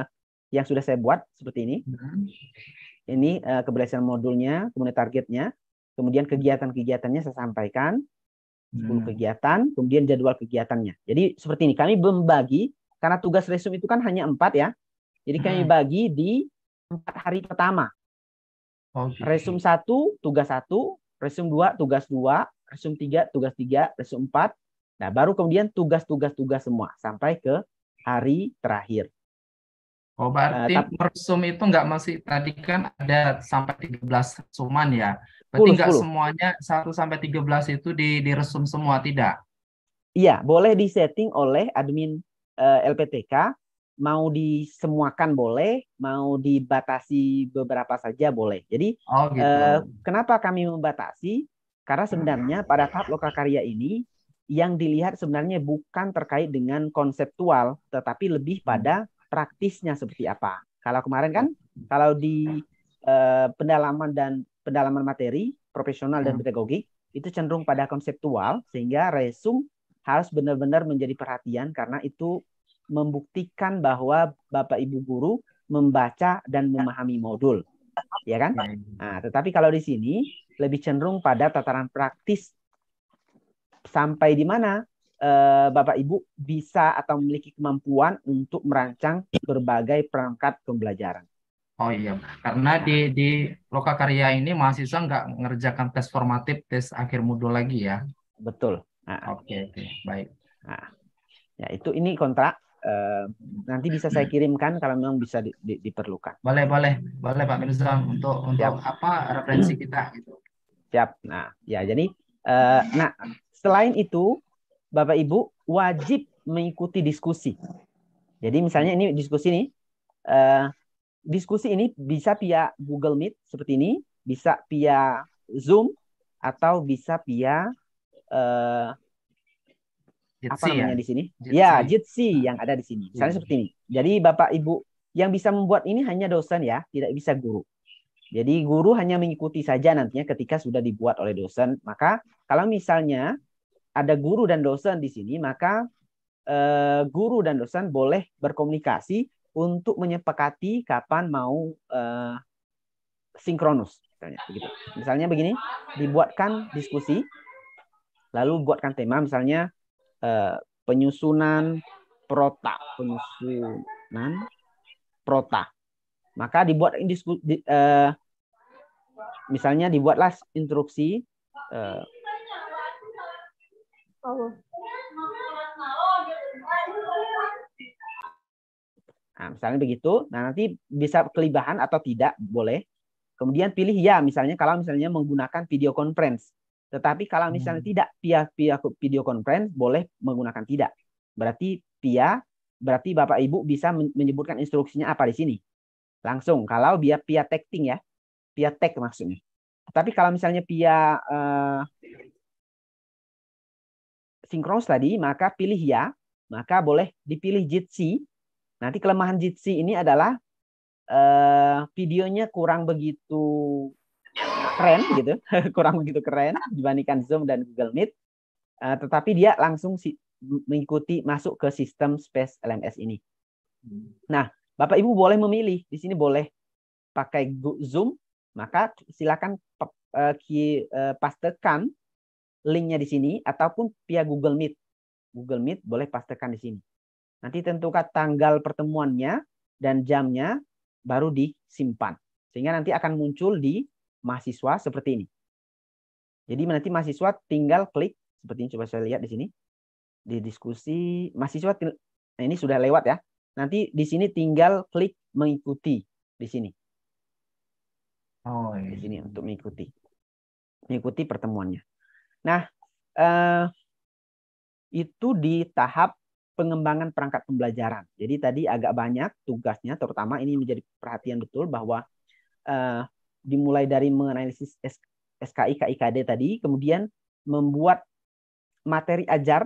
yang sudah saya buat seperti ini. Hmm. Ini uh, keberhasilan modulnya, kemudian targetnya, kemudian kegiatan-kegiatannya saya sampaikan, 10 iya. kegiatan, kemudian jadwal kegiatannya. Jadi seperti ini, kami membagi karena tugas resume itu kan hanya empat ya. Jadi kami bagi di empat hari pertama. Okay. Oh, gitu. Resum satu tugas satu, resum dua tugas dua, resum tiga tugas tiga, resum empat. Nah baru kemudian tugas-tugas-tugas semua sampai ke hari terakhir. Oh berarti uh, eh, tapi, resum itu nggak masih tadi kan ada sampai 13 resuman ya. Berarti nggak semuanya 1 sampai 13 itu di diresum semua tidak? Iya, boleh disetting oleh admin uh, eh, LPTK mau disemuakan boleh, mau dibatasi beberapa saja boleh. Jadi oh, gitu. uh, kenapa kami membatasi? Karena sebenarnya pada tahap lokal karya ini yang dilihat sebenarnya bukan terkait dengan konseptual, tetapi lebih hmm. pada praktisnya seperti apa. Kalau kemarin kan, kalau di uh, pendalaman dan pendalaman materi, profesional dan hmm. pedagogik itu cenderung pada konseptual sehingga resum harus benar-benar menjadi perhatian karena itu membuktikan bahwa Bapak Ibu guru membaca dan memahami modul. Ya kan? Hmm. Nah, tetapi kalau di sini lebih cenderung pada tataran praktis sampai di mana eh, Bapak Ibu bisa atau memiliki kemampuan untuk merancang berbagai perangkat pembelajaran. Oh iya, karena di di loka karya ini mahasiswa nggak mengerjakan tes formatif, tes akhir modul lagi ya. Betul. Nah, oke, okay, baik. Nah, ya itu ini kontrak. Eh, nanti bisa saya kirimkan kalau memang bisa di, di, diperlukan. Boleh, boleh, boleh Pak Mirzam untuk untuk apa referensi kita gitu. Siap. Nah, ya jadi eh, nah selain itu Bapak Ibu wajib mengikuti diskusi. Jadi misalnya ini diskusi nih eh, diskusi ini bisa via Google Meet seperti ini, bisa via Zoom atau bisa via uh, apa ya? namanya ya? di sini? Jitsi. Ya, Jitsi yang ada di sini. Misalnya hmm. seperti ini. Jadi Bapak Ibu yang bisa membuat ini hanya dosen ya, tidak bisa guru. Jadi guru hanya mengikuti saja nantinya ketika sudah dibuat oleh dosen. Maka kalau misalnya ada guru dan dosen di sini, maka eh, guru dan dosen boleh berkomunikasi untuk menyepakati kapan mau uh, sinkronus misalnya begitu. Misalnya begini, dibuatkan diskusi lalu buatkan tema misalnya uh, penyusunan prota, penyusunan prota. Maka dibuat diskusi, di, uh, misalnya dibuatlah instruksi uh, Nah, misalnya begitu. Nah, nanti bisa kelibahan atau tidak, boleh. Kemudian pilih ya, misalnya kalau misalnya menggunakan video conference. Tetapi kalau misalnya hmm. tidak via, via video conference, boleh menggunakan tidak. Berarti via, berarti Bapak Ibu bisa menyebutkan instruksinya apa di sini. Langsung, kalau via, via texting ya. Via text maksudnya. Tapi kalau misalnya via uh, eh, sinkron tadi, maka pilih ya. Maka boleh dipilih Jitsi Nanti kelemahan Jitsi ini adalah uh, videonya kurang begitu keren gitu, kurang begitu keren dibandingkan Zoom dan Google Meet. Uh, tetapi dia langsung si, mengikuti masuk ke sistem Space LMS ini. Nah, Bapak Ibu boleh memilih. Di sini boleh pakai Zoom, maka silakan eh, pastekan linknya di sini ataupun via Google Meet. Google Meet boleh pastekan di sini. Nanti tentukan tanggal pertemuannya dan jamnya baru disimpan. Sehingga nanti akan muncul di mahasiswa seperti ini. Jadi nanti mahasiswa tinggal klik seperti ini coba saya lihat di sini. Di diskusi mahasiswa nah ini sudah lewat ya. Nanti di sini tinggal klik mengikuti di sini. Oh, iya. di sini untuk mengikuti. Mengikuti pertemuannya. Nah, eh, itu di tahap pengembangan perangkat pembelajaran. Jadi tadi agak banyak tugasnya, terutama ini menjadi perhatian betul bahwa uh, dimulai dari menganalisis SKI KIKD tadi, kemudian membuat materi ajar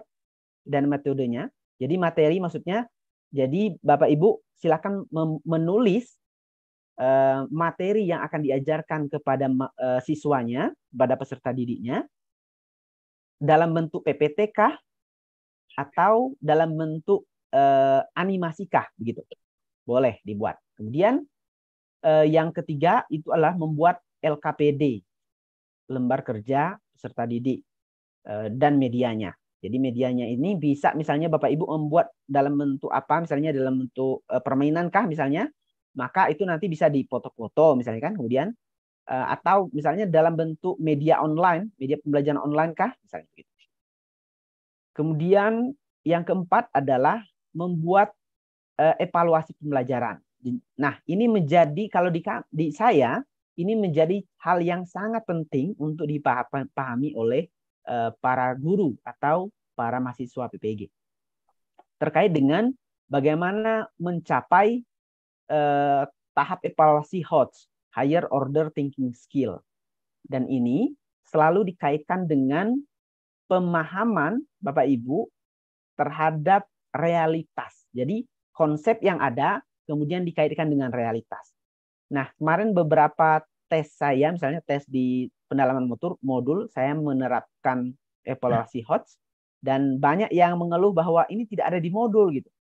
dan metodenya. Jadi materi maksudnya, jadi Bapak Ibu silakan menulis uh, materi yang akan diajarkan kepada uh, siswanya, pada peserta didiknya dalam bentuk PPT atau dalam bentuk eh, animasikah begitu. Boleh dibuat. Kemudian uh, yang ketiga itu adalah membuat LKPD lembar kerja serta didik uh, dan medianya. Jadi medianya ini bisa misalnya Bapak Ibu membuat dalam bentuk apa misalnya dalam bentuk uh, permainan misalnya maka itu nanti bisa dipoto-foto misalnya kan kemudian atau misalnya dalam bentuk media online, media pembelajaran online kah misalnya gitu. Kemudian yang keempat adalah membuat eh, evaluasi pembelajaran. Nah, ini menjadi kalau di, di saya ini menjadi hal yang sangat penting untuk dipahami oleh eh, para guru atau para mahasiswa PPG terkait dengan bagaimana mencapai eh, tahap evaluasi HOTS (Higher Order Thinking Skill) dan ini selalu dikaitkan dengan pemahaman Bapak Ibu terhadap realitas. Jadi konsep yang ada kemudian dikaitkan dengan realitas. Nah, kemarin beberapa tes saya misalnya tes di pendalaman motor modul saya menerapkan evaluasi HOTS dan banyak yang mengeluh bahwa ini tidak ada di modul gitu.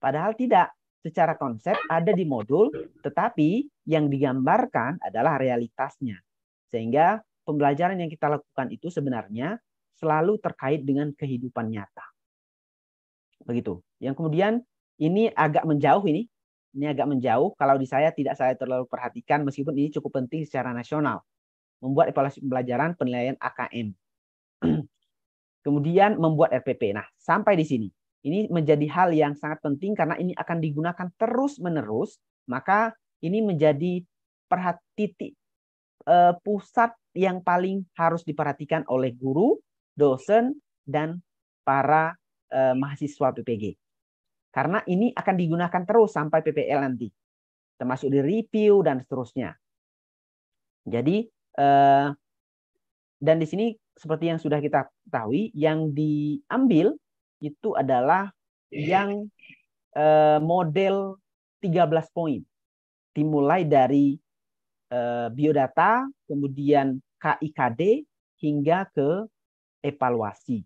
Padahal tidak, secara konsep ada di modul, tetapi yang digambarkan adalah realitasnya. Sehingga pembelajaran yang kita lakukan itu sebenarnya selalu terkait dengan kehidupan nyata. Begitu. Yang kemudian ini agak menjauh ini. Ini agak menjauh kalau di saya tidak saya terlalu perhatikan meskipun ini cukup penting secara nasional. Membuat evaluasi pembelajaran penilaian AKM. kemudian membuat RPP. Nah, sampai di sini. Ini menjadi hal yang sangat penting karena ini akan digunakan terus-menerus, maka ini menjadi perhati titik eh, pusat yang paling harus diperhatikan oleh guru dosen, dan para eh, mahasiswa PPG. Karena ini akan digunakan terus sampai PPL nanti, termasuk di review dan seterusnya. Jadi eh, dan di sini seperti yang sudah kita ketahui, yang diambil itu adalah yang eh, model 13 poin. Dimulai dari eh, biodata, kemudian KIKD hingga ke evaluasi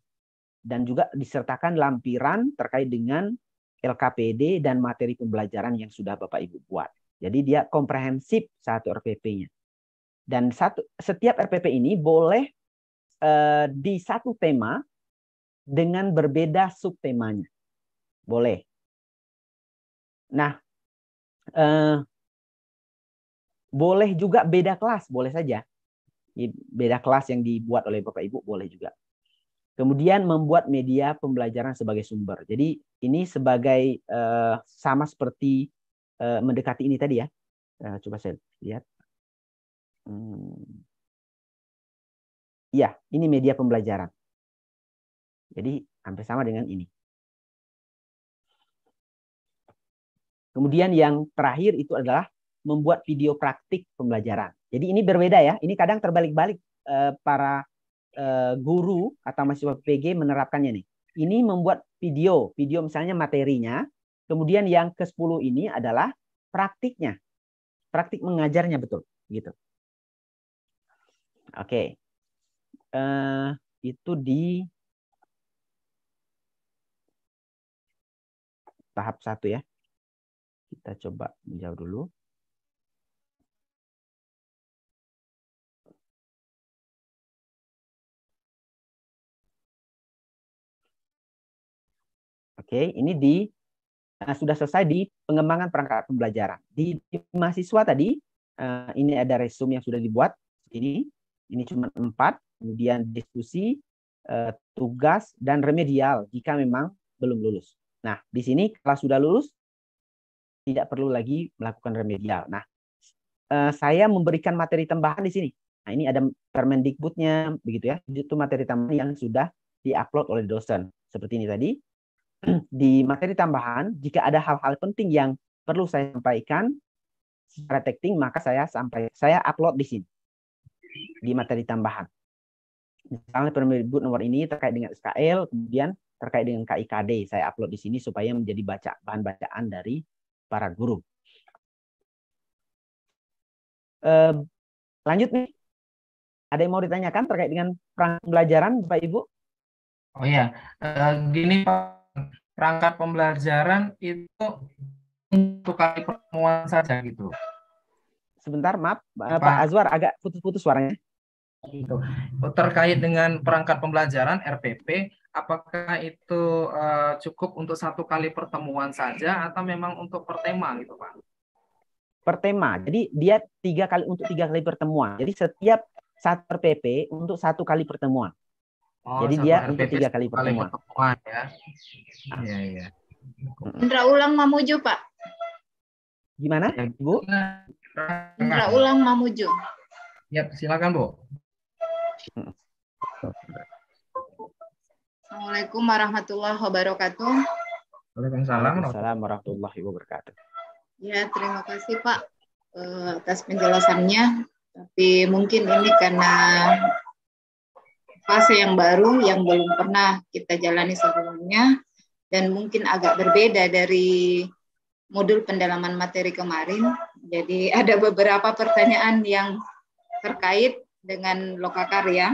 dan juga disertakan lampiran terkait dengan LKPD dan materi pembelajaran yang sudah Bapak Ibu buat. Jadi dia komprehensif satu RPP-nya. Dan satu setiap RPP ini boleh eh, di satu tema dengan berbeda subtemanya. Boleh. Nah, eh, boleh juga beda kelas, boleh saja. Beda kelas yang dibuat oleh Bapak Ibu boleh juga. Kemudian membuat media pembelajaran sebagai sumber. Jadi ini sebagai uh, sama seperti uh, mendekati ini tadi ya. Uh, coba saya lihat. Hmm. Ya, ini media pembelajaran. Jadi hampir sama dengan ini. Kemudian yang terakhir itu adalah membuat video praktik pembelajaran. Jadi ini berbeda ya. Ini kadang terbalik-balik para Eh, guru atau mahasiswa PG menerapkannya nih. Ini membuat video, video misalnya materinya. Kemudian yang ke-10 ini adalah praktiknya. Praktik mengajarnya betul, gitu. Oke. Okay. Uh, eh, itu di tahap satu ya. Kita coba menjauh dulu. Oke, okay, ini di uh, sudah selesai di pengembangan perangkat pembelajaran. Di, di mahasiswa tadi uh, ini ada resume yang sudah dibuat ini. Ini cuma empat, kemudian diskusi, uh, tugas dan remedial jika memang belum lulus. Nah, di sini kalau sudah lulus tidak perlu lagi melakukan remedial. Nah, uh, saya memberikan materi tambahan di sini. Nah, ini ada Permendikbudnya begitu ya. Itu materi tambahan yang sudah diupload oleh dosen. Seperti ini tadi, di materi tambahan, jika ada hal-hal penting yang perlu saya sampaikan secara texting, maka saya sampai saya upload di sini di materi tambahan. Misalnya permendikbud nomor ini terkait dengan SKL, kemudian terkait dengan KIKD, saya upload di sini supaya menjadi baca bahan bacaan dari para guru. lanjut nih, ada yang mau ditanyakan terkait dengan perang pelajaran, Bapak Ibu? Oh ya, gini Pak Perangkat pembelajaran itu untuk kali pertemuan saja gitu. Sebentar, maaf Pak, Pak Azwar agak putus-putus suaranya. Gitu. Terkait dengan perangkat pembelajaran RPP, apakah itu uh, cukup untuk satu kali pertemuan saja atau memang untuk per tema gitu, Pak? Per Jadi dia tiga kali untuk tiga kali pertemuan. Jadi setiap satu RPP untuk satu kali pertemuan. Oh, Jadi dia itu tiga kali pertemuan. pertemuan ya. Iya, iya. Indra ulang Mamuju, Pak. Gimana, ya, Bu? Indra ulang Mamuju. Ya, silakan, Bu. Assalamualaikum warahmatullahi wabarakatuh. Waalaikumsalam, Waalaikumsalam warahmatullahi wabarakatuh. Ya, terima kasih Pak eh, atas penjelasannya. Tapi mungkin ini karena fase yang baru yang belum pernah kita jalani sebelumnya dan mungkin agak berbeda dari modul pendalaman materi kemarin. Jadi ada beberapa pertanyaan yang terkait dengan lokakarya.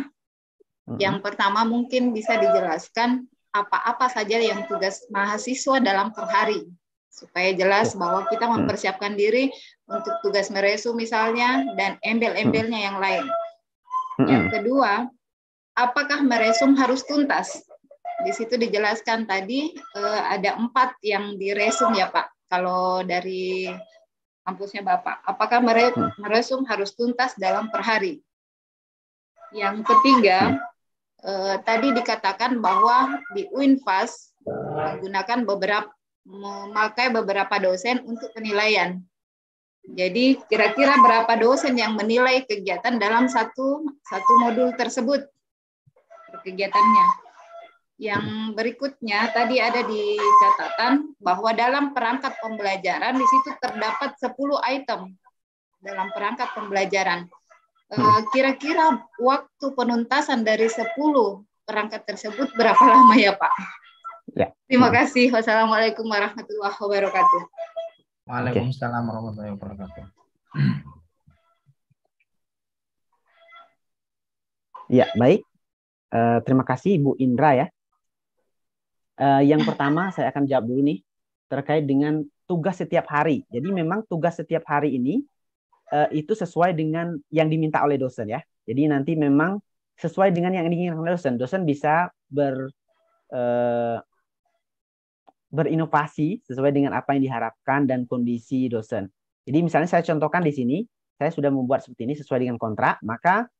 Mm-hmm. Yang pertama mungkin bisa dijelaskan apa-apa saja yang tugas mahasiswa dalam per hari supaya jelas bahwa kita mm. mempersiapkan diri untuk tugas meresu misalnya dan embel-embelnya yang lain. Yang kedua, apakah meresum harus tuntas? Di situ dijelaskan tadi eh, ada empat yang diresum ya Pak. Kalau dari kampusnya Bapak, apakah hmm. meresum harus tuntas dalam per hari? Yang ketiga, hmm. eh, tadi dikatakan bahwa di UINFAS menggunakan beberapa memakai beberapa dosen untuk penilaian. Jadi kira-kira berapa dosen yang menilai kegiatan dalam satu satu modul tersebut? kegiatannya. Yang berikutnya tadi ada di catatan bahwa dalam perangkat pembelajaran di situ terdapat 10 item dalam perangkat pembelajaran. Eh, hmm. Kira-kira waktu penuntasan dari 10 perangkat tersebut berapa lama ya Pak? Ya. Terima kasih. Wassalamualaikum warahmatullahi wabarakatuh. Waalaikumsalam warahmatullahi wabarakatuh. Ya, baik. Eh, terima kasih Bu Indra ya. Uh, yang pertama saya akan jawab dulu nih terkait dengan tugas setiap hari. Jadi memang tugas setiap hari ini uh, itu sesuai dengan yang diminta oleh dosen ya. Jadi nanti memang sesuai dengan yang diinginkan oleh dosen. Dosen bisa ber uh, berinovasi sesuai dengan apa yang diharapkan dan kondisi dosen. Jadi misalnya saya contohkan di sini, saya sudah membuat seperti ini sesuai dengan kontrak, maka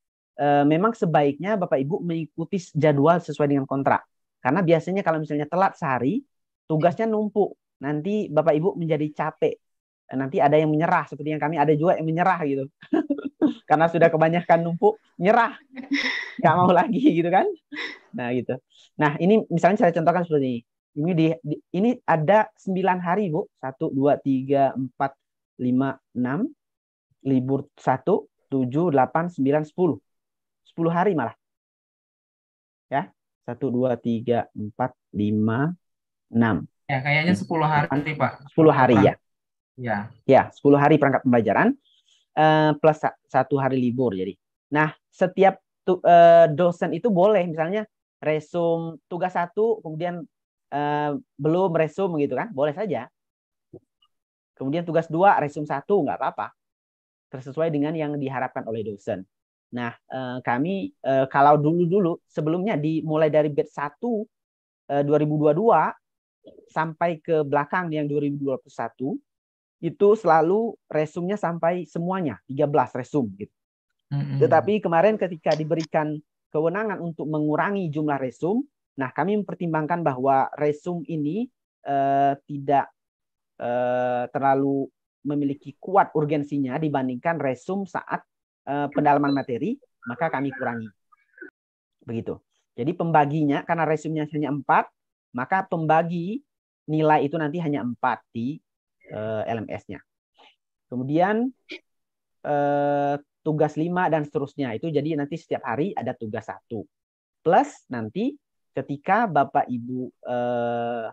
Eh, memang sebaiknya Bapak Ibu mengikuti jadwal sesuai dengan kontrak. Karena biasanya kalau misalnya telat sehari, tugasnya numpuk. Nanti Bapak Ibu menjadi capek. Eh, nanti ada yang menyerah, seperti yang kami ada juga yang menyerah gitu. Karena sudah kebanyakan numpuk, nyerah. Nggak mau lagi gitu kan. Nah gitu. Nah ini misalnya saya contohkan seperti ini. Ini, di, di, ini ada sembilan hari Bu. satu dua tiga empat lima enam Libur satu tujuh delapan sembilan sepuluh 10 hari malah. Ya, 1, 2, 3, 4, 5, 6. Ya, kayaknya 10 hari, nanti, Pak. 10 hari ya. Ya. Ya, 10 hari perangkat pembelajaran uh, plus satu hari libur jadi. Nah, setiap tu, uh, dosen itu boleh misalnya resum tugas satu kemudian uh, belum resum gitu kan, boleh saja. Kemudian tugas dua resum satu nggak apa-apa. Tersesuai dengan yang diharapkan oleh dosen. Nah, eh, kami eh, kalau dulu-dulu sebelumnya dimulai dari batch 1 2022 eh, sampai ke belakang yang 2021 itu selalu resumnya sampai semuanya 13 resum gitu. Mm -hmm. Tetapi kemarin ketika diberikan kewenangan untuk mengurangi jumlah resum, nah kami mempertimbangkan bahwa resum ini eh, tidak eh, terlalu memiliki kuat urgensinya dibandingkan resum saat Eh, pendalaman materi, maka kami kurangi. Begitu. Jadi pembaginya karena resumenya hanya empat, maka pembagi nilai itu nanti hanya empat di eh, LMS-nya. Kemudian eh, tugas lima dan seterusnya itu jadi nanti setiap hari ada tugas satu plus nanti ketika bapak ibu eh,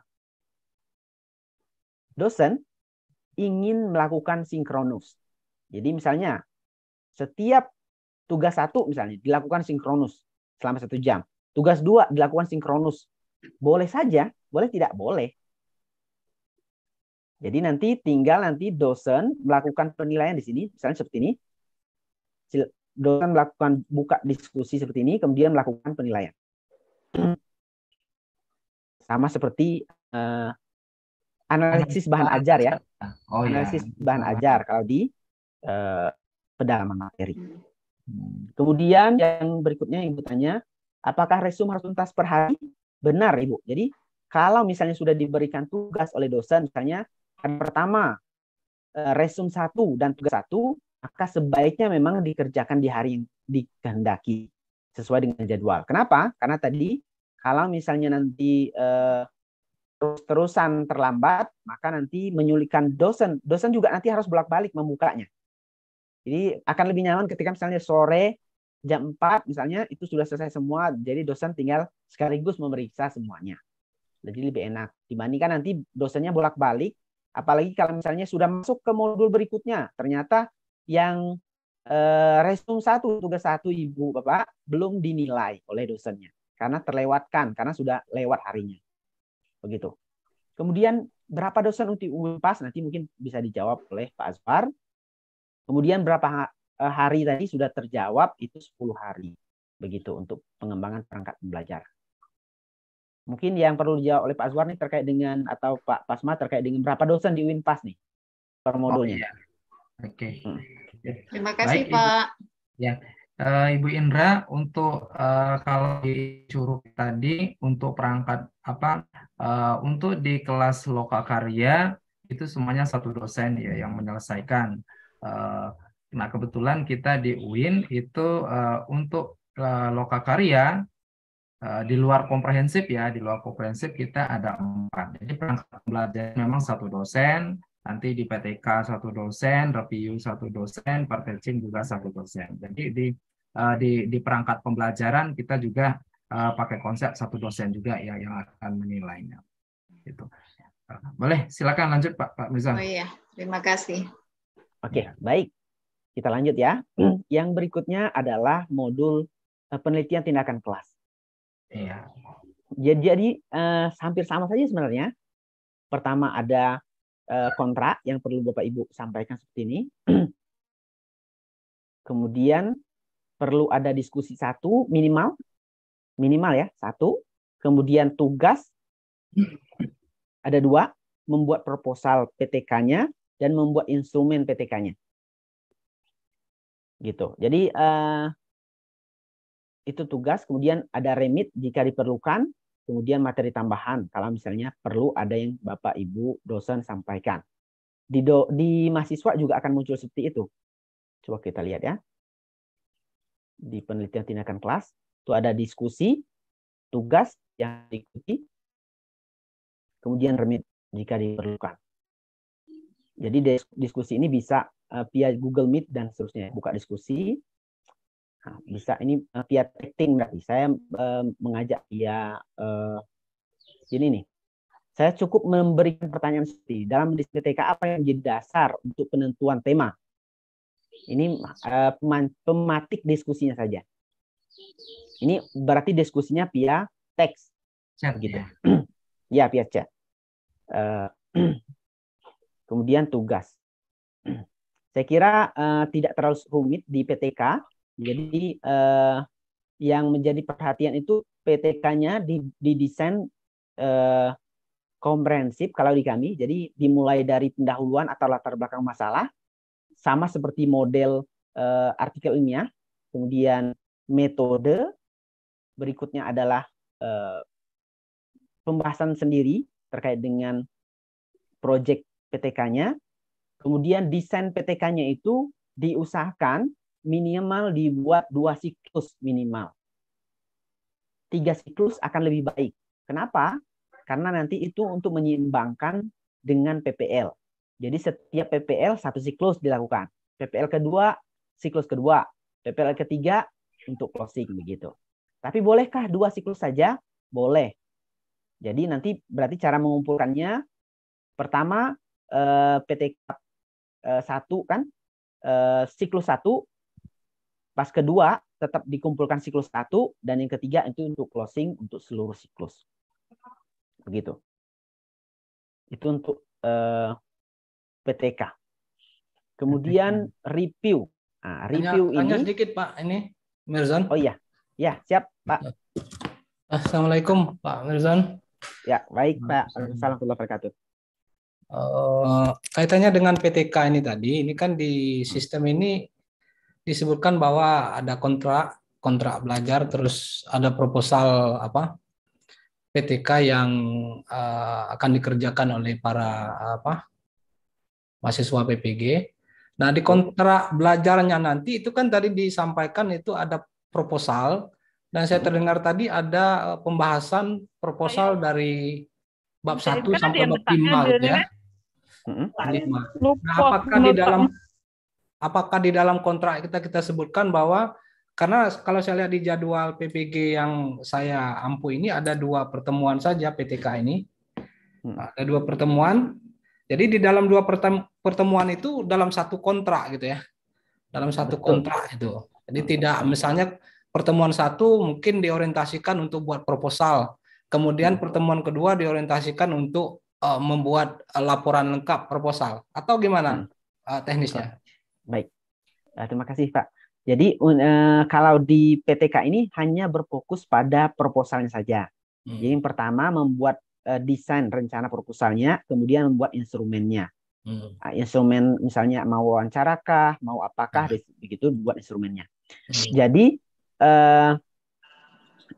dosen ingin melakukan sinkronus. Jadi misalnya setiap tugas satu misalnya dilakukan sinkronus selama satu jam. Tugas dua dilakukan sinkronus. Boleh saja, boleh tidak boleh. Jadi nanti tinggal nanti dosen melakukan penilaian di sini, misalnya seperti ini. Dosen melakukan buka diskusi seperti ini, kemudian melakukan penilaian. Sama seperti uh, analisis bahan ajar ya. Oh, iya. analisis ya. bahan ajar kalau di uh, pedalaman materi. Hmm. Hmm. Kemudian yang berikutnya yang bertanya apakah resume harus tuntas per hari? Benar Ibu. Jadi kalau misalnya sudah diberikan tugas oleh dosen, misalnya hari pertama e, resume satu dan tugas satu, maka sebaiknya memang dikerjakan di hari yang dikehendaki sesuai dengan jadwal. Kenapa? Karena tadi kalau misalnya nanti eh, terus-terusan terlambat, maka nanti menyulitkan dosen. Dosen juga nanti harus bolak-balik membukanya. Jadi akan lebih nyaman ketika misalnya sore jam 4 misalnya itu sudah selesai semua, jadi dosen tinggal sekaligus memeriksa semuanya. Jadi lebih enak dibandingkan nanti dosennya bolak-balik, apalagi kalau misalnya sudah masuk ke modul berikutnya, ternyata yang eh, resum satu tugas satu ibu bapak belum dinilai oleh dosennya karena terlewatkan karena sudah lewat harinya, begitu. Kemudian berapa dosen untuk UPAS nanti mungkin bisa dijawab oleh Pak Azwar. Kemudian berapa eh, hari tadi sudah terjawab itu 10 hari. Begitu untuk pengembangan perangkat pembelajaran. Mungkin yang perlu dijawab oleh Pak Azwar nih terkait dengan atau Pak Pasma terkait dengan berapa dosen di Winpas nih per oh, modulnya. Oh, iya. Oke. Okay. Hmm. Terima kasih Baik, Pak. Ibu, ya. Uh, Ibu Indra untuk uh, kalau di curug tadi untuk perangkat apa uh, untuk di kelas lokal karya itu semuanya satu dosen ya yang menyelesaikan. Eh, nah, kebetulan kita di UIN itu eh, untuk eh, loka lokakarya di luar komprehensif ya, di luar komprehensif kita ada empat. Jadi perangkat pembelajaran memang satu dosen, nanti di PTK satu dosen, review satu dosen, partnership juga satu dosen. Jadi di di, di perangkat pembelajaran kita juga pakai konsep satu dosen juga ya yang akan menilainya. Gitu. boleh silakan lanjut Pak Pak Mizan. Oh iya, terima kasih. Oke, okay, ya. baik. Kita lanjut ya. Hmm. Yang berikutnya adalah modul eh, penelitian tindakan kelas. Ya. Jadi, jadi eh, hampir sama saja sebenarnya. Pertama ada eh, kontrak yang perlu Bapak Ibu sampaikan seperti ini. Kemudian perlu ada diskusi satu minimal, minimal ya satu. Kemudian tugas ada dua, membuat proposal PTK-nya dan membuat instrumen PTK-nya. Gitu. Jadi uh, itu tugas, kemudian ada remit jika diperlukan, kemudian materi tambahan kalau misalnya perlu ada yang Bapak Ibu dosen sampaikan. Di do, di mahasiswa juga akan muncul seperti itu. Coba kita lihat ya. Di penelitian tindakan kelas itu ada diskusi, tugas yang diikuti, kemudian remit jika diperlukan. Jadi diskusi ini bisa eh, via Google Meet dan seterusnya. Buka diskusi, nah, bisa ini eh, via texting berarti. Nah, saya eh, mengajak ya ini nih. Saya cukup memberikan pertanyaan seperti dalam diskusi TK apa yang menjadi dasar untuk penentuan tema. Ini uh, pematik diskusinya saja. Ini berarti diskusinya via teks, gitu. ya, iya, via chat. Uh, Kemudian tugas. Saya kira uh, tidak terlalu rumit di PTK. Jadi uh, yang menjadi perhatian itu PTK-nya didesain uh, komprehensif kalau di kami. Jadi dimulai dari pendahuluan atau latar belakang masalah, sama seperti model uh, artikel ilmiah, kemudian metode, berikutnya adalah uh, pembahasan sendiri terkait dengan proyek PTK-nya. Kemudian desain PTK-nya itu diusahakan minimal dibuat dua siklus minimal. Tiga siklus akan lebih baik. Kenapa? Karena nanti itu untuk menyeimbangkan dengan PPL. Jadi setiap PPL satu siklus dilakukan. PPL kedua, siklus kedua. PPL ketiga untuk closing begitu. Tapi bolehkah dua siklus saja? Boleh. Jadi nanti berarti cara mengumpulkannya pertama Eh, PTK eh, satu kan eh, siklus satu pas kedua tetap dikumpulkan siklus satu dan yang ketiga itu untuk closing untuk seluruh siklus. Begitu. Itu untuk PTK. Kemudian review. Nah, review tanya, ini tanya sedikit Pak ini Mirzan. Oh iya. Ya, siap Pak. Assalamualaikum Pak Mirzan. Ya, baik Pak. Assalamualaikum warahmatullahi wabarakatuh. Eh, kaitannya dengan PTK ini tadi, ini kan di sistem ini disebutkan bahwa ada kontrak kontrak belajar, terus ada proposal apa PTK yang uh, akan dikerjakan oleh para apa mahasiswa PPG. Nah di kontrak belajarnya nanti itu kan tadi disampaikan itu ada proposal dan saya terdengar tadi ada eh, pembahasan proposal dari bab satu kan sampai bab 5 gitu ya. Dari. Nah, lupa. Nah, apakah di dalam apakah di dalam kontrak kita kita sebutkan bahwa karena kalau saya lihat di jadwal PPG yang saya ampu ini ada dua pertemuan saja PTK ini. Mm. Nah, ada dua pertemuan. Jadi di dalam dua pertemuan itu dalam satu kontrak gitu ya. Dalam satu kontrak itu. Jadi tidak misalnya pertemuan satu mungkin diorientasikan untuk buat proposal. Kemudian mm. pertemuan kedua diorientasikan untuk uh, membuat eh, laporan lengkap proposal atau gimana hmm. uh, teknisnya? Baik, uh, terima kasih Pak. Jadi uh, kalau di PTK ini hanya berfokus pada proposalnya saja. Hmm. Jadi yang pertama membuat uh, desain rencana proposalnya, kemudian membuat instrumennya. Hmm. Uh, instrumen misalnya mau wawancarakah, mau apakah, hmm. begitu buat instrumennya. Hmm. Jadi uh,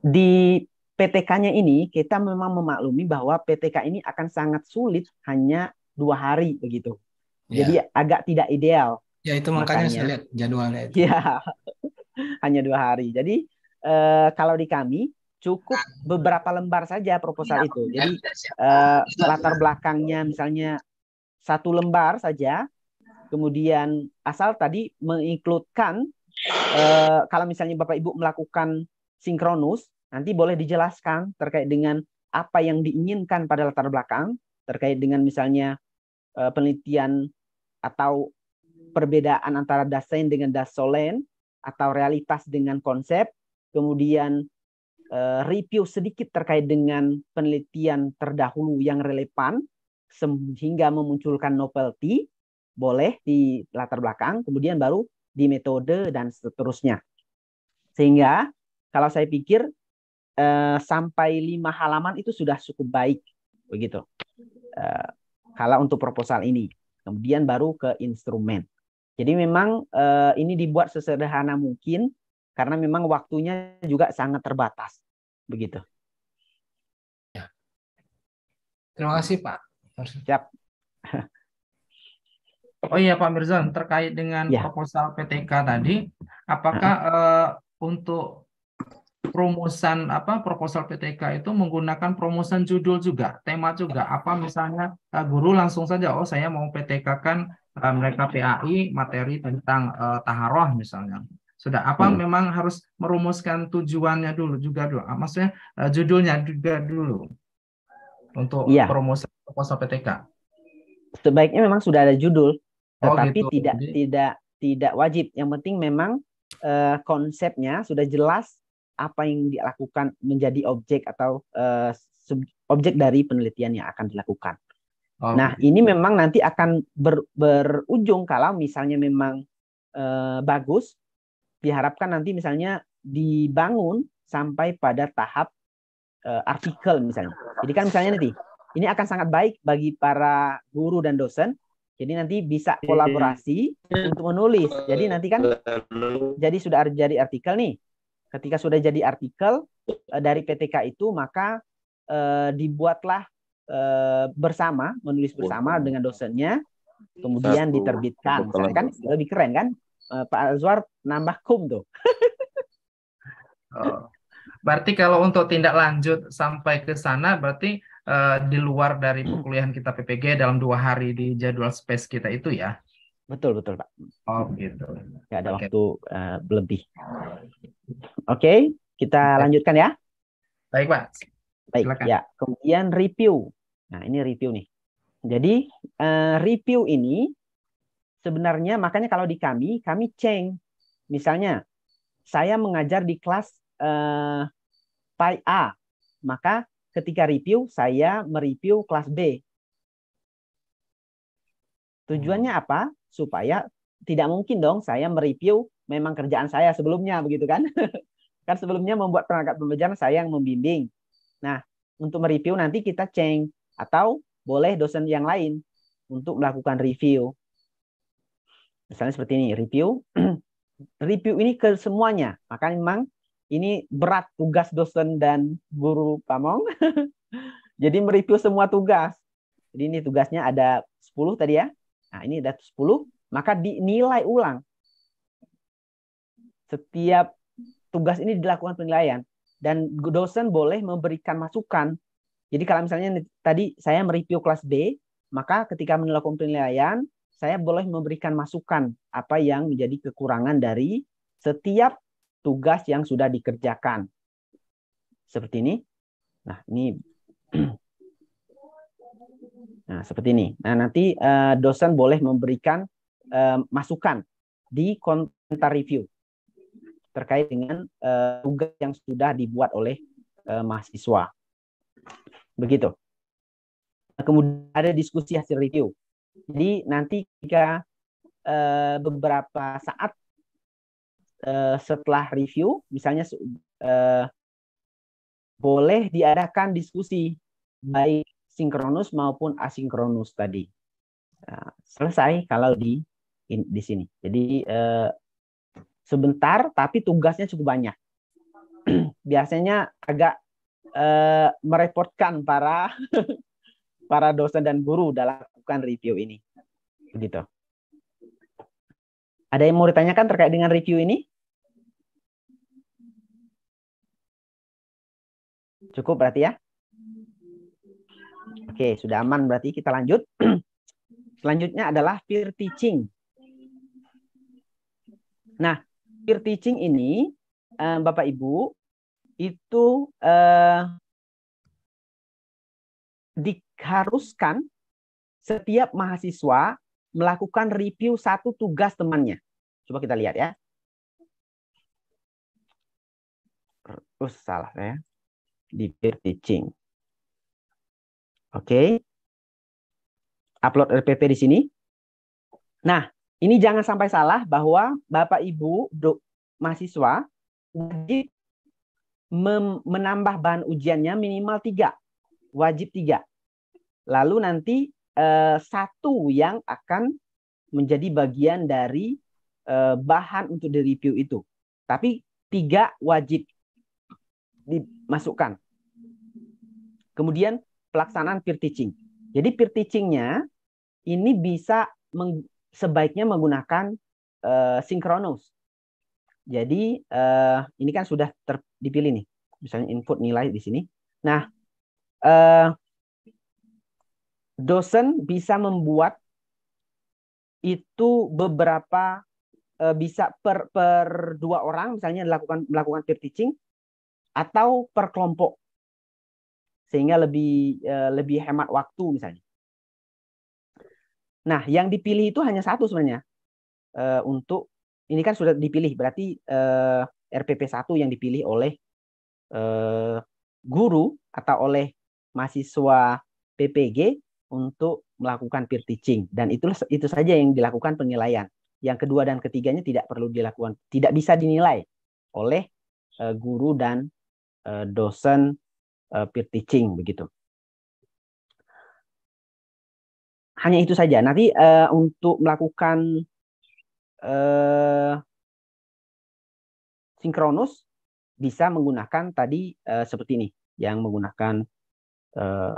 di PTK-nya ini kita memang memaklumi bahwa PTK ini akan sangat sulit hanya dua hari begitu. Ya. Jadi agak tidak ideal. Ya itu makanya, makanya saya lihat jadwalnya. Itu. Ya hanya dua hari. Jadi eh, kalau di kami cukup ah. beberapa lembar saja proposal ya, itu. Ya, Jadi ya, eh, latar ya. belakangnya misalnya satu lembar saja. Kemudian asal tadi mengikutkan eh, kalau misalnya Bapak Ibu melakukan sinkronus Nanti boleh dijelaskan terkait dengan apa yang diinginkan pada latar belakang, terkait dengan misalnya e, penelitian atau perbedaan antara dasain dengan dasolen atau realitas dengan konsep, kemudian e, review sedikit terkait dengan penelitian terdahulu yang relevan sehingga memunculkan novelty, boleh di latar belakang, kemudian baru di metode dan seterusnya. Sehingga kalau saya pikir eh, sampai lima halaman itu sudah cukup baik begitu. Eh, kalau untuk proposal ini, kemudian baru ke instrumen. Jadi memang eh, ini dibuat sesederhana mungkin karena memang waktunya juga sangat terbatas begitu. Ya. Terima kasih Pak. Siap. Oh iya Pak Mirzan, terkait dengan ya. proposal PTK tadi, apakah uh, uh untuk rumusan apa proposal PTK itu menggunakan promosan judul juga, tema juga. Apa misalnya eh, guru langsung saja, oh saya mau PTK kan eh, mereka PAI materi tentang uh, taharoh misalnya. Sudah apa hmm. memang harus merumuskan tujuannya dulu juga dulu. Ah, maksudnya uh, judulnya juga dulu untuk ya. promosi proposal PTK. Sebaiknya memang sudah ada judul, oh, tetapi gitu. tidak Jadi... tidak tidak wajib. Yang penting memang uh, konsepnya sudah jelas apa yang dilakukan menjadi objek atau uh, objek dari penelitian yang akan dilakukan. Oh. Nah, gitu. ini memang nanti akan ber, berujung kalau misalnya memang uh, bagus, diharapkan nanti misalnya dibangun sampai pada tahap uh, artikel misalnya. Jadi kan misalnya nanti ini akan sangat baik bagi para guru dan dosen. Jadi nanti bisa kolaborasi iya. untuk menulis. Jadi nanti kan jadi sudah jadi artikel nih. Ketika sudah jadi artikel eh, dari PTK itu maka eh, dibuatlah eh, bersama menulis bersama dengan dosennya kemudian diterbitkan. Misalnya kan lebih keren kan? Pak Azwar nambah kum tuh. Oh. Berarti kalau untuk tindak lanjut sampai ke sana, berarti di luar dari hmm. perkuliahan kita PPG dalam dua hari di jadwal space kita itu ya? Betul betul pak. Oh gitu. Gak ya, ada okay. waktu uh, eh, berlebih. Oke, okay, kita okay. lanjutkan ya. Baik pak. Baik. Silakan. Ya. Kemudian review. Nah ini review nih. Jadi uh, review ini sebenarnya makanya kalau di kami kami ceng. Misalnya saya mengajar di kelas uh, Pai A, maka ketika review saya mereview kelas B. Tujuannya apa? supaya tidak mungkin dong saya mereview memang kerjaan saya sebelumnya begitu kan kan sebelumnya membuat perangkat pembelajaran saya yang membimbing nah untuk mereview nanti kita ceng atau boleh dosen yang lain untuk melakukan review misalnya seperti ini review review ini ke semuanya maka memang ini berat tugas dosen dan guru pamong jadi mereview semua tugas jadi ini tugasnya ada 10 tadi ya Nah, ini data 10, maka dinilai ulang. Setiap tugas ini dilakukan penilaian dan dosen boleh memberikan masukan. Jadi kalau misalnya tadi saya mereview kelas B, maka ketika melakukan penilaian, saya boleh memberikan masukan apa yang menjadi kekurangan dari setiap tugas yang sudah dikerjakan. Seperti ini. Nah, ini Nah, seperti ini. Nah, nanti uh, dosen boleh memberikan uh, masukan di komentar review terkait dengan uh, tugas yang sudah dibuat oleh uh, mahasiswa. Begitu. kemudian ada diskusi hasil review. Jadi nanti jika uh, beberapa saat uh, setelah review, misalnya uh, boleh diadakan diskusi baik sinkronus maupun asinkronus tadi. Nah, selesai kalau di in, di sini. Jadi eh, sebentar tapi tugasnya cukup banyak. Biasanya agak eh, merepotkan para para dosen dan guru dalam melakukan review ini. Begitu. Ada yang mau ditanyakan terkait dengan review ini? Cukup berarti ya? Oke, sudah aman berarti kita lanjut. Selanjutnya adalah peer teaching. Nah, peer teaching ini eh, Bapak Ibu itu eh, diharuskan setiap mahasiswa melakukan review satu tugas temannya. Coba kita lihat ya. Oh, salah ya. Di peer teaching. Oke. Okay. Upload RPP di sini. Nah, ini jangan sampai salah bahwa Bapak Ibu do, mahasiswa wajib menambah bahan ujiannya minimal tiga, wajib tiga. Lalu nanti eh, satu yang akan menjadi bagian dari eh, bahan untuk di review itu. Tapi tiga wajib dimasukkan. Kemudian pelaksanaan peer teaching. Jadi peer teachingnya ini bisa meng, sebaiknya menggunakan uh, eh, sinkronus. Jadi uh, ini kan sudah ter, dipilih nih, misalnya input nilai di sini. Nah, uh, dosen bisa membuat itu beberapa uh, bisa per per dua orang misalnya melakukan melakukan peer teaching atau per kelompok sehingga lebih eh, lebih hemat waktu misalnya. Nah, yang dipilih itu hanya satu sebenarnya eh, untuk ini kan sudah dipilih berarti eh, RPP 1 yang dipilih oleh guru atau oleh mahasiswa PPG untuk melakukan peer teaching dan itu itu saja yang dilakukan penilaian. Yang kedua dan ketiganya tidak perlu dilakukan, tidak bisa dinilai oleh guru dan dosen Eh, peer teaching begitu. Hanya itu saja. Nanti uh, untuk melakukan uh, sinkronus bisa menggunakan tadi uh, seperti ini yang menggunakan uh,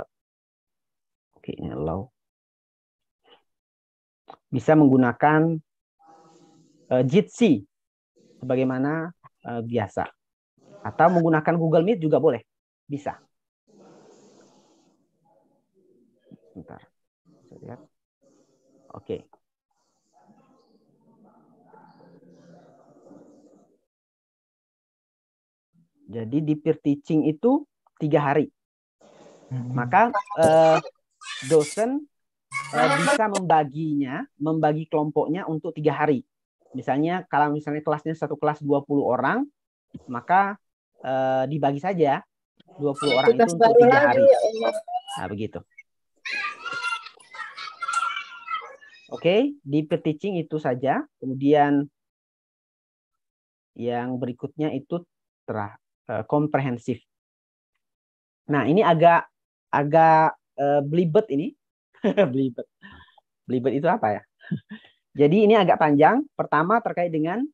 oke okay, low bisa menggunakan uh, Jitsi sebagaimana uh, biasa atau menggunakan Google Meet juga boleh bisa. Bentar. lihat. Oke. Jadi di peer teaching itu tiga hari. Mm-hmm. Maka eh, dosen eh, bisa membaginya, membagi kelompoknya untuk tiga hari. Misalnya kalau misalnya kelasnya satu kelas 20 orang, maka eh, dibagi saja 20 orang itu untuk tiga hari. Ya nah, begitu. Oke, di teaching itu saja. Kemudian yang berikutnya itu terah, uh, komprehensif. Nah, ini agak agak uh, belibet ini. blibet blibet itu apa ya? Jadi ini agak panjang. Pertama terkait dengan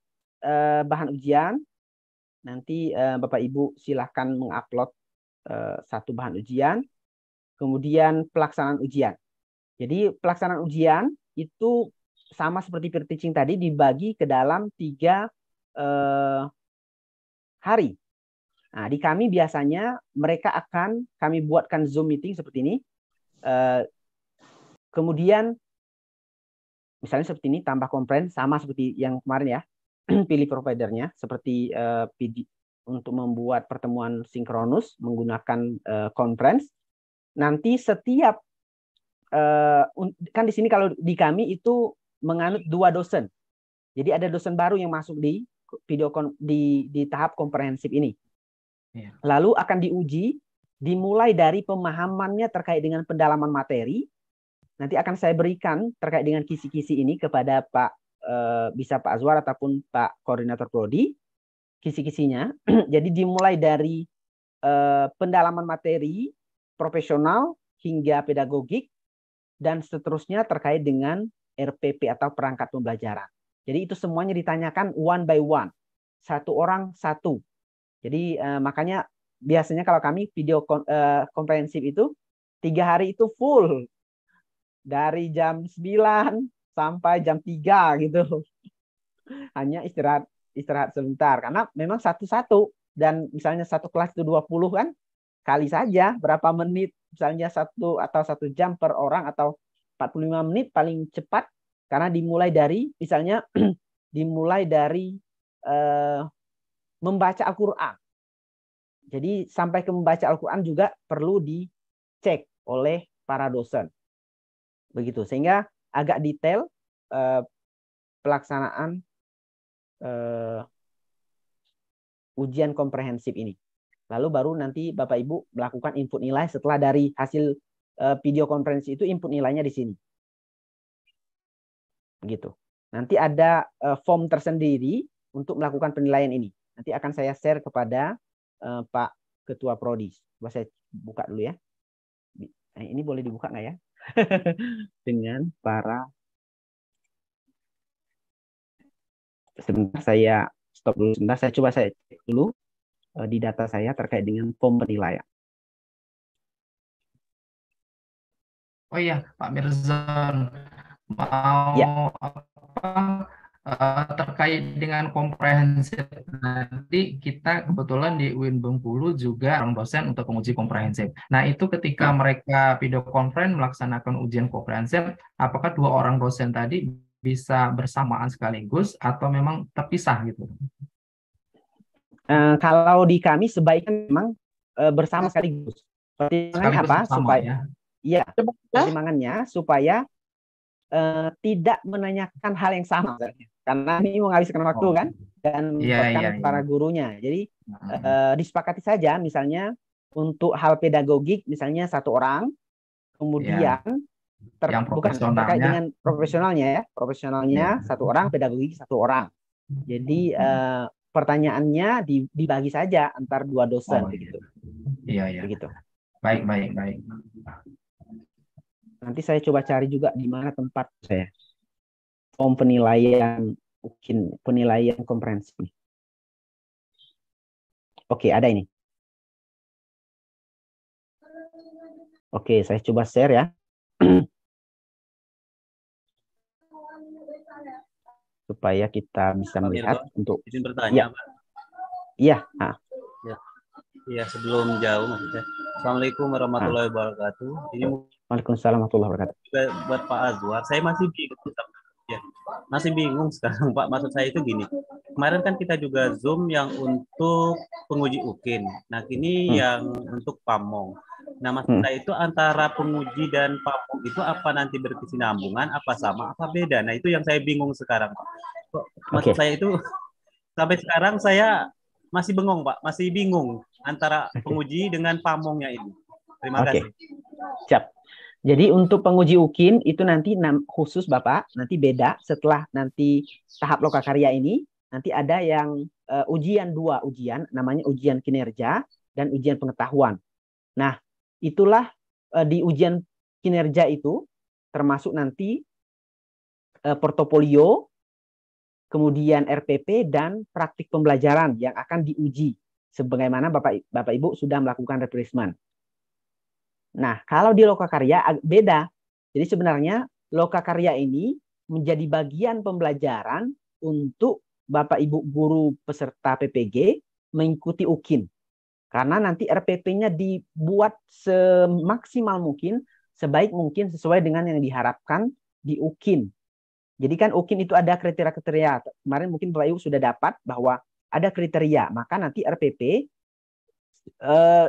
uh, bahan ujian. Nanti uh, Bapak Ibu silahkan mengupload Eh, satu bahan ujian, kemudian pelaksanaan ujian. Jadi pelaksanaan ujian itu sama seperti peer teaching tadi dibagi ke dalam tiga eh, hari. Nah, di kami biasanya mereka akan kami buatkan Zoom meeting seperti ini. Eh, kemudian misalnya seperti ini tambah komplain sama seperti yang kemarin ya pilih providernya seperti eh, PD, untuk membuat pertemuan sinkronus menggunakan uh, conference. Nanti setiap uh, kan di sini kalau di kami itu menganut dua dosen. Jadi ada dosen baru yang masuk di video di di tahap komprehensif ini. Iya. Lalu akan diuji dimulai dari pemahamannya terkait dengan pendalaman materi. Nanti akan saya berikan terkait dengan kisi-kisi ini kepada Pak eh, bisa Pak Azwar ataupun Pak Koordinator Prodi kisi-kisinya. Jadi dimulai dari uh, pendalaman materi profesional hingga pedagogik dan seterusnya terkait dengan RPP atau perangkat pembelajaran. Jadi itu semuanya ditanyakan one by one, satu orang satu. Jadi uh, makanya biasanya kalau kami video kon, uh, komprehensif itu tiga hari itu full dari jam 9 sampai jam 3 gitu. Hanya istirahat istirahat sebentar karena memang satu-satu dan misalnya satu kelas itu 20 kan kali saja berapa menit misalnya satu atau satu jam per orang atau 45 menit paling cepat karena dimulai dari misalnya dimulai dari eh, membaca Al-Qur'an. Jadi sampai ke membaca Al-Qur'an juga perlu dicek oleh para dosen. Begitu sehingga agak detail eh, pelaksanaan uh, ujian komprehensif ini. Lalu baru nanti Bapak Ibu melakukan input nilai setelah dari hasil uh, video konferensi itu input nilainya di sini. Begitu. Nanti ada uh, form tersendiri untuk melakukan penilaian ini. Nanti akan saya share kepada uh, Pak Ketua Prodi. Coba saya buka dulu ya. Ini boleh dibuka nggak ya? Dengan para sebentar saya stop dulu sebentar saya coba saya cek dulu eh, di data saya terkait dengan form penilaian. Oh iya, Pak Mirzan mau ya. apa eh, terkait dengan komprehensif nanti kita kebetulan di UIN Bengkulu juga orang dosen untuk menguji komprehensif. Nah itu ketika ya. mereka video conference melaksanakan ujian komprehensif, apakah dua orang dosen tadi bisa bersamaan sekaligus atau memang terpisah gitu? Uh, kalau di kami sebaiknya memang uh, bersama sekaligus. Pertimbangan apa? supaya ya, ya pertimbangannya supaya uh, tidak menanyakan hal yang sama karena ini menghabiskan waktu oh. kan dan yeah, yeah, yeah. para gurunya. Jadi uh, disepakati saja misalnya untuk hal pedagogik misalnya satu orang iya. kemudian yeah ter yang bukan terkait dengan profesionalnya ya profesionalnya ya. satu orang pedagogi satu orang jadi hmm. eh, pertanyaannya dibagi saja antar dua dosen oh, begitu iya. iya iya begitu baik baik baik nanti saya coba cari juga di mana tempat saya form penilaian mungkin penilaian komprehensif oke ada ini oke saya coba share ya supaya kita bisa Pak melihat Mirko, untuk izin bertanya ya. Pak. Iya. ya. Ya. ya, sebelum jauh maksudnya. Assalamualaikum warahmatullahi ha. wabarakatuh. Ini Waalaikumsalam warahmatullahi wabarakatuh. Juga buat Pak Azwar, saya masih bingung. Ya, masih bingung sekarang Pak. Maksud saya itu gini. Kemarin kan kita juga Zoom yang untuk penguji UKIN. Nah, kini hmm. yang untuk PAMONG. Nah, maksud hmm. saya itu antara penguji dan papung itu apa nanti berkesinambungan, apa sama, apa beda? Nah, itu yang saya bingung sekarang, Pak. Maksud okay. saya itu sampai sekarang saya masih bengong, Pak. Masih bingung antara penguji dengan pamongnya ini. Terima okay. kasih. cap Jadi untuk penguji UKIN itu nanti khusus Bapak, nanti beda setelah nanti tahap lokakarya ini, nanti ada yang uh, ujian dua ujian, namanya ujian kinerja dan ujian pengetahuan. Nah, Itulah eh, di ujian kinerja itu termasuk nanti eh, portofolio, kemudian RPP dan praktik pembelajaran yang akan diuji sebagaimana Bapak Bapak Ibu sudah melakukan replacement. Nah, kalau di loka karya beda. Jadi sebenarnya loka karya ini menjadi bagian pembelajaran untuk Bapak Ibu guru peserta PPG mengikuti UKIN. Karena nanti RPP-nya dibuat semaksimal mungkin, sebaik mungkin sesuai dengan yang diharapkan di UKIN. Jadi kan UKIN itu ada kriteria-kriteria. Kemarin mungkin Bapak Ibu sudah dapat bahwa ada kriteria. Maka nanti RPP eh,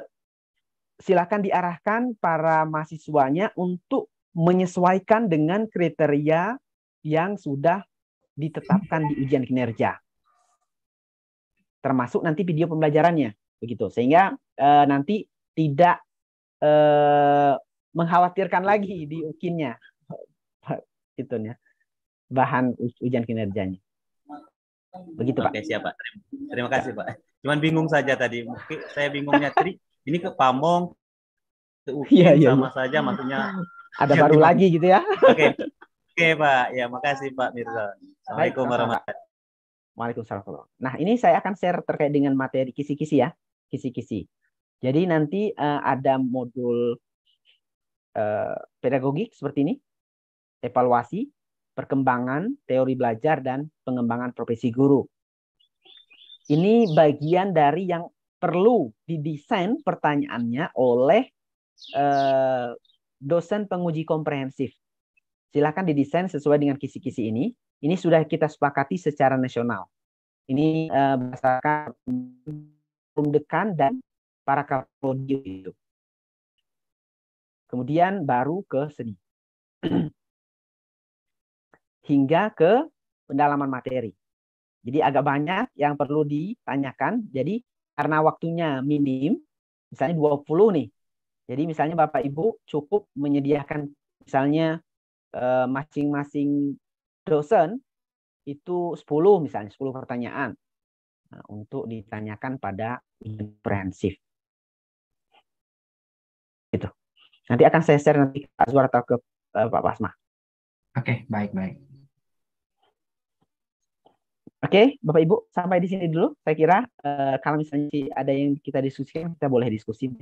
silakan diarahkan para mahasiswanya untuk menyesuaikan dengan kriteria yang sudah ditetapkan di ujian kinerja. Termasuk nanti video pembelajarannya begitu sehingga eh, nanti tidak eh, mengkhawatirkan lagi di ukinnya gitu ya bahan ujian kinerjanya begitu pak. Oke siap pak. Terima kasih pak. Cuman bingung saja tadi. Mungkin saya bingungnya tadi ini ke Pamong, ke Ukin ya, ya, sama ya. saja maksudnya. Ada baru lagi gitu ya. Oke. Oke pak. Ya makasih pak Mirza. Assalamualaikum warahmatullahi wabarakatuh. Waalaikumsalam. Nah ini saya akan share terkait dengan materi kisi-kisi ya kisi-kisi. Jadi nanti uh, ada modul uh, pedagogik seperti ini, evaluasi, perkembangan, teori belajar, dan pengembangan profesi guru. Ini bagian dari yang perlu didesain pertanyaannya oleh uh, dosen penguji komprehensif. Silakan didesain sesuai dengan kisi-kisi ini. Ini sudah kita sepakati secara nasional. Ini uh, berdasarkan dekan dan para kaprodi itu. Kemudian baru ke seni. Hingga ke pendalaman materi. Jadi agak banyak yang perlu ditanyakan. Jadi karena waktunya minim, misalnya 20 nih. Jadi misalnya Bapak Ibu cukup menyediakan misalnya eh, masing-masing dosen itu 10 misalnya 10 pertanyaan. Eh, untuk ditanyakan pada komprehensif. itu. Nanti akan saya share nanti ke Azwar atau ke uh, Pak Pasma. Oke, okay, baik baik. Oke, okay, Bapak Ibu sampai di sini dulu. Saya kira uh, kalau misalnya ada yang kita diskusikan, kita boleh diskusi.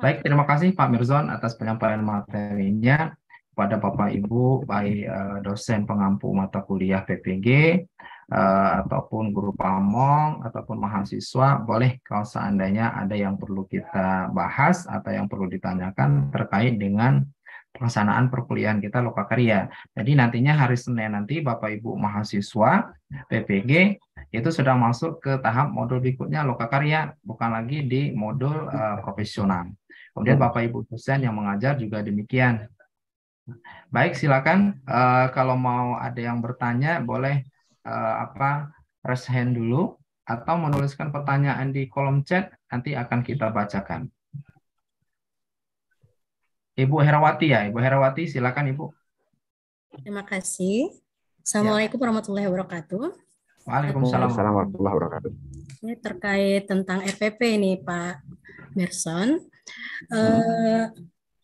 Baik, terima kasih Pak Mirzon atas penyampaian materinya kepada Bapak Ibu, baik uh, dosen pengampu mata kuliah PPG, Eh, ataupun guru pamong ataupun mahasiswa boleh kalau seandainya ada yang perlu kita bahas atau yang perlu ditanyakan terkait dengan pelaksanaan perkuliahan kita loka karya. Jadi nantinya hari Senin nanti Bapak Ibu mahasiswa PPG itu sudah masuk ke tahap modul berikutnya loka karya, bukan lagi di modul uh, profesional. Kemudian Bapak Ibu dosen yang mengajar juga demikian. Baik, silakan uh, kalau mau ada yang bertanya boleh uh, apa raise hand dulu atau menuliskan pertanyaan di kolom chat nanti akan kita bacakan. Ibu Herawati ya, Ibu Herawati silakan Ibu. Terima kasih. Ya. Assalamualaikum ya. warahmatullahi wabarakatuh. Waalaikumsalam warahmatullahi wabarakatuh. Ini terkait tentang FPP ini Pak Merson. Hmm. Eh,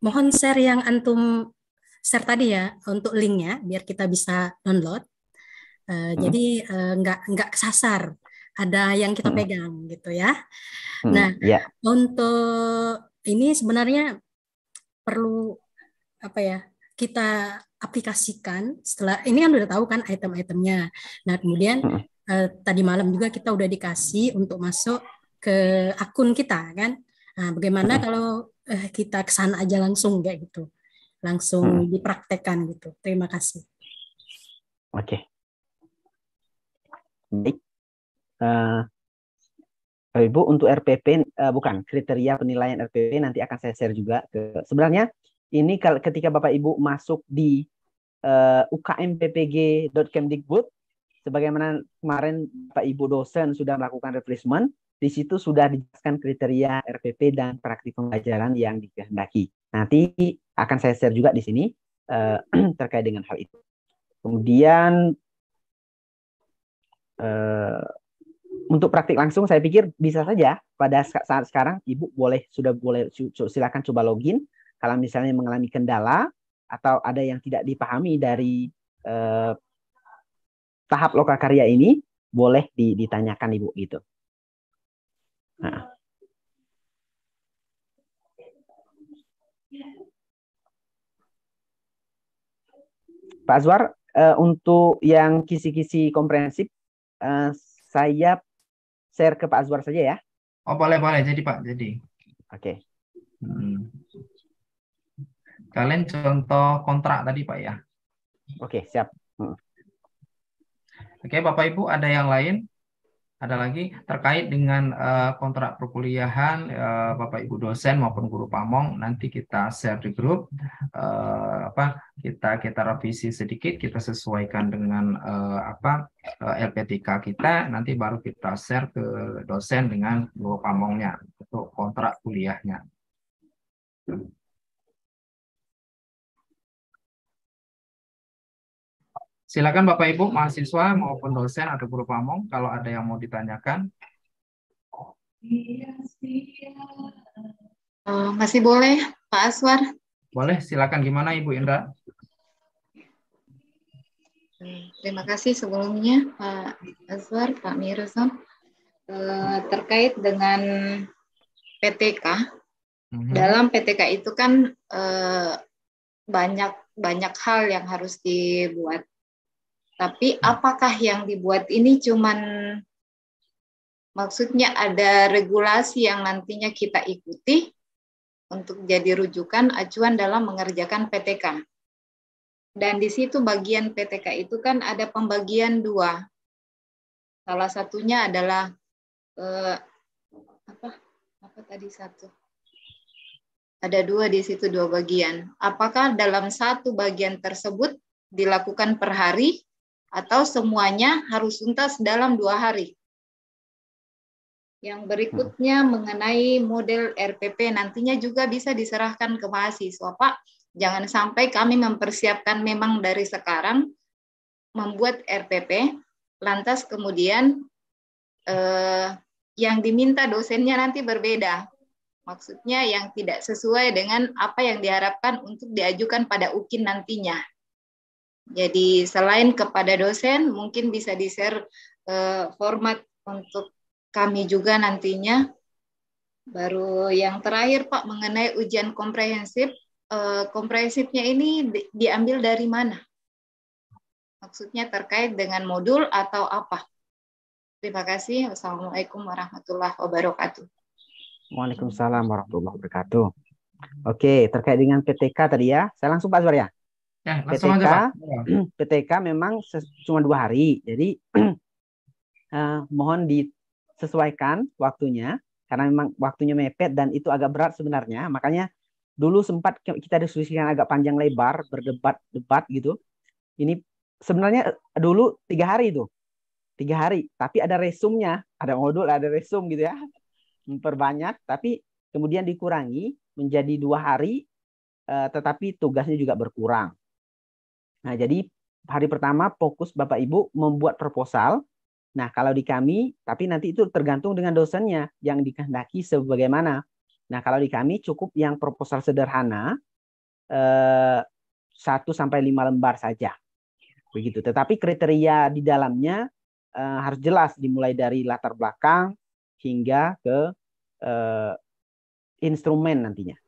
mohon share yang antum share tadi ya untuk linknya biar kita bisa download. Uh, hmm. Jadi uh, nggak nggak kesasar, ada yang kita hmm. pegang gitu ya. Hmm. Nah yeah. untuk ini sebenarnya perlu apa ya kita aplikasikan setelah ini kan udah tahu kan item-itemnya. Nah kemudian hmm. uh, tadi malam juga kita udah dikasih untuk masuk ke akun kita kan. Nah, bagaimana hmm. kalau uh, kita kesana aja langsung kayak gitu, langsung hmm. dipraktekkan gitu. Terima kasih. Oke, baik uh, Ibu untuk RPP uh, eh, bukan kriteria penilaian RPP nanti akan saya share juga ke sebenarnya ini kalau ketika Bapak Ibu masuk di uh, eh, ukmppg.kemdikbud sebagaimana kemarin Bapak Ibu dosen sudah melakukan replacement di situ sudah dijelaskan kriteria RPP dan praktik pembelajaran yang dikehendaki. Nanti akan saya share juga di sini uh, terkait dengan hal itu. Kemudian Eh, untuk praktik langsung saya pikir bisa saja pada saat sekarang ibu boleh sudah boleh silakan coba login kalau misalnya mengalami kendala atau ada yang tidak dipahami dari eh, tahap loka karya ini boleh ditanyakan ibu gitu. Nah. Pak Azwar, eh, untuk yang kisi-kisi komprehensif Eh, saya share ke Pak Azwar saja ya. Oh boleh boleh jadi Pak jadi. Oke. Okay. Hmm. Kalian contoh kontrak tadi Pak ya. Oke okay, siap. Hmm. Oke okay, Bapak Ibu ada yang lain? ada lagi terkait dengan uh, kontrak perkuliahan uh, Bapak Ibu dosen maupun guru pamong nanti kita share di grup uh, apa kita kita revisi sedikit kita sesuaikan dengan uh, apa uh, LPTK kita nanti baru kita share ke dosen dengan guru pamongnya untuk kontrak kuliahnya. Silakan Bapak Ibu mahasiswa maupun dosen atau guru pamong kalau ada yang mau ditanyakan. Uh, masih boleh Pak Aswar? Boleh, silakan gimana Ibu Indra? Terima kasih sebelumnya Pak Aswar, Pak Mirosom. Uh, eh, terkait dengan PTK, Uh mhm. -huh. dalam PTK itu kan uh, banyak banyak hal yang harus dibuat tapi apakah yang dibuat ini cuman maksudnya ada regulasi yang nantinya kita ikuti untuk jadi rujukan acuan dalam mengerjakan PTK. Dan di situ bagian PTK itu kan ada pembagian dua. Salah satunya adalah eh, apa? Apa tadi satu? Ada dua di situ dua bagian. Apakah dalam satu bagian tersebut dilakukan per hari atau semuanya harus tuntas dalam dua hari. Yang berikutnya hmm. mengenai model RPP nantinya juga bisa diserahkan ke mahasiswa, Pak. Jangan sampai kami mempersiapkan memang dari sekarang membuat RPP, lantas kemudian eh, yang diminta dosennya nanti berbeda. Maksudnya yang tidak sesuai dengan apa yang diharapkan untuk diajukan pada UKIN nantinya. Jadi selain kepada dosen, mungkin bisa di-share uh, format untuk kami juga nantinya. Baru yang terakhir Pak mengenai ujian komprehensif, uh, komprehensifnya ini di diambil dari mana? Maksudnya terkait dengan modul atau apa? Terima kasih. Wassalamualaikum warahmatullahi wabarakatuh. Waalaikumsalam warahmatullahi wabarakatuh. Oke, terkait dengan PTK tadi ya, saya langsung Pak Surya. Ya, langsung PTK, aja, Pak. PTK memang cuma dua hari, jadi uh, mohon disesuaikan waktunya karena memang waktunya mepet dan itu agak berat sebenarnya. Makanya dulu sempat kita diskusikan agak panjang lebar berdebat-debat gitu. Ini sebenarnya eh, dulu tiga hari itu, tiga hari. Tapi ada resumnya, ada modul, ada resum gitu ya. Memperbanyak, tapi kemudian dikurangi menjadi dua hari, uh, tetapi tugasnya juga berkurang Nah, jadi hari pertama fokus Bapak Ibu membuat proposal. Nah, kalau di kami, tapi nanti itu tergantung dengan dosennya yang dikehendaki sebagaimana. Nah, kalau di kami cukup yang proposal sederhana eh, 1 sampai 5 lembar saja. Begitu. Tetapi kriteria di dalamnya eh, harus jelas dimulai dari latar belakang hingga ke eh, instrumen nantinya.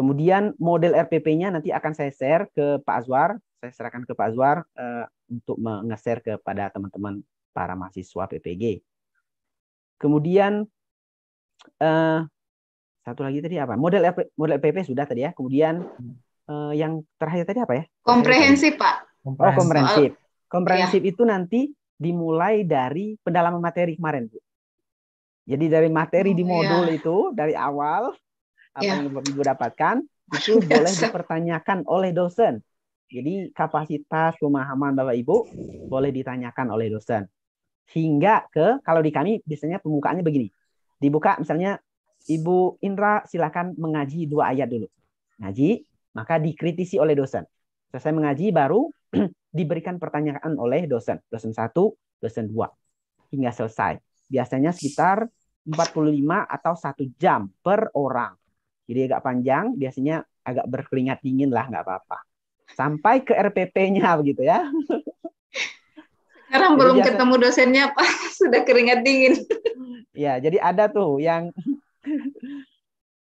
Kemudian model RPP-nya nanti akan saya share ke Pak Azwar, saya serahkan ke Pak Azwar uh, untuk nge-share kepada teman-teman para mahasiswa PPG. Kemudian uh, satu lagi tadi apa? Model RP, model RPP sudah tadi ya. Kemudian uh, yang terakhir tadi apa ya? Komprehensif, Pak. Oh, komprehensif. Komprehensif iya. itu nanti dimulai dari pendalaman materi kemarin, Jadi dari materi oh, di modul iya. itu dari awal apa yeah. yang ibu dapatkan itu boleh dipertanyakan oleh dosen. Jadi kapasitas pemahaman Bapak Ibu boleh ditanyakan oleh dosen. Hingga ke kalau di kami biasanya pembukaannya begini. Dibuka misalnya Ibu Indra silakan mengaji dua ayat dulu. Ngaji, maka dikritisi oleh dosen. Selesai mengaji baru diberikan pertanyaan oleh dosen. Dosen satu, dosen dua. Hingga selesai. Biasanya sekitar 45 atau satu jam per orang. Jadi agak panjang, biasanya agak berkeringat dingin lah, nggak apa-apa. Sampai ke RPP-nya begitu ya. Sekarang belum biasa, ketemu dosennya, Pak. Sudah keringat dingin. Ya, jadi ada tuh yang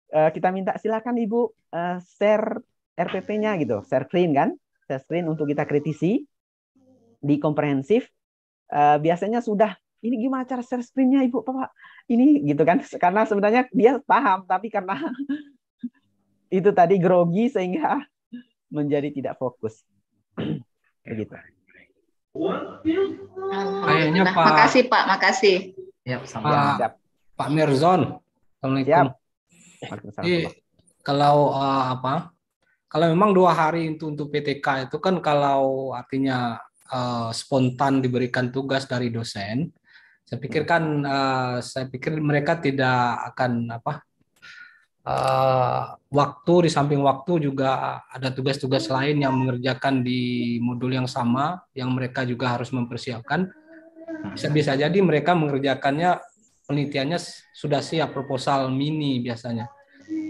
eh, kita minta silakan Ibu eh, share RPP-nya gitu, share screen kan, share screen untuk kita kritisi di komprehensif. Eh, biasanya sudah ini gimana cara share screen-nya Ibu Bapak ini gitu kan karena sebenarnya dia paham tapi karena itu tadi grogi sehingga menjadi tidak fokus. Begitu. Kayaknya nah, Pak. Makasih Pak, makasih. Yap, ya, sama Pak, Pak Mirzon. Assalamualaikum. kalau uh, apa? Kalau memang dua hari itu untuk PTK itu kan kalau artinya uh, spontan diberikan tugas dari dosen, saya pikirkan, uh, saya pikir mereka tidak akan apa Eh, waktu di samping waktu juga ada tugas-tugas lain yang mengerjakan di modul yang sama yang mereka juga harus mempersiapkan bisa bisa jadi mereka mengerjakannya penelitiannya sudah siap proposal mini biasanya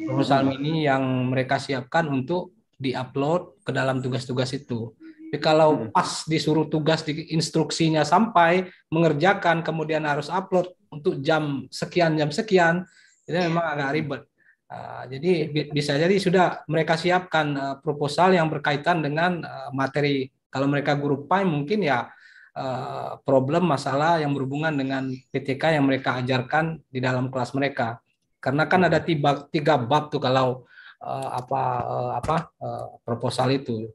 proposal mini yang mereka siapkan untuk diupload ke dalam tugas-tugas itu tapi kalau hmm. pas disuruh tugas di instruksinya sampai mengerjakan kemudian harus upload untuk jam sekian jam sekian itu memang agak ribet Uh, jadi bisa jadi sudah mereka siapkan uh, proposal yang berkaitan dengan uh, materi. Kalau mereka guru PAI mungkin ya uh, problem masalah yang berhubungan dengan PTK yang mereka ajarkan di dalam kelas mereka. Karena kan ada tiba, tiga bab tuh kalau uh, apa uh, apa uh, proposal itu.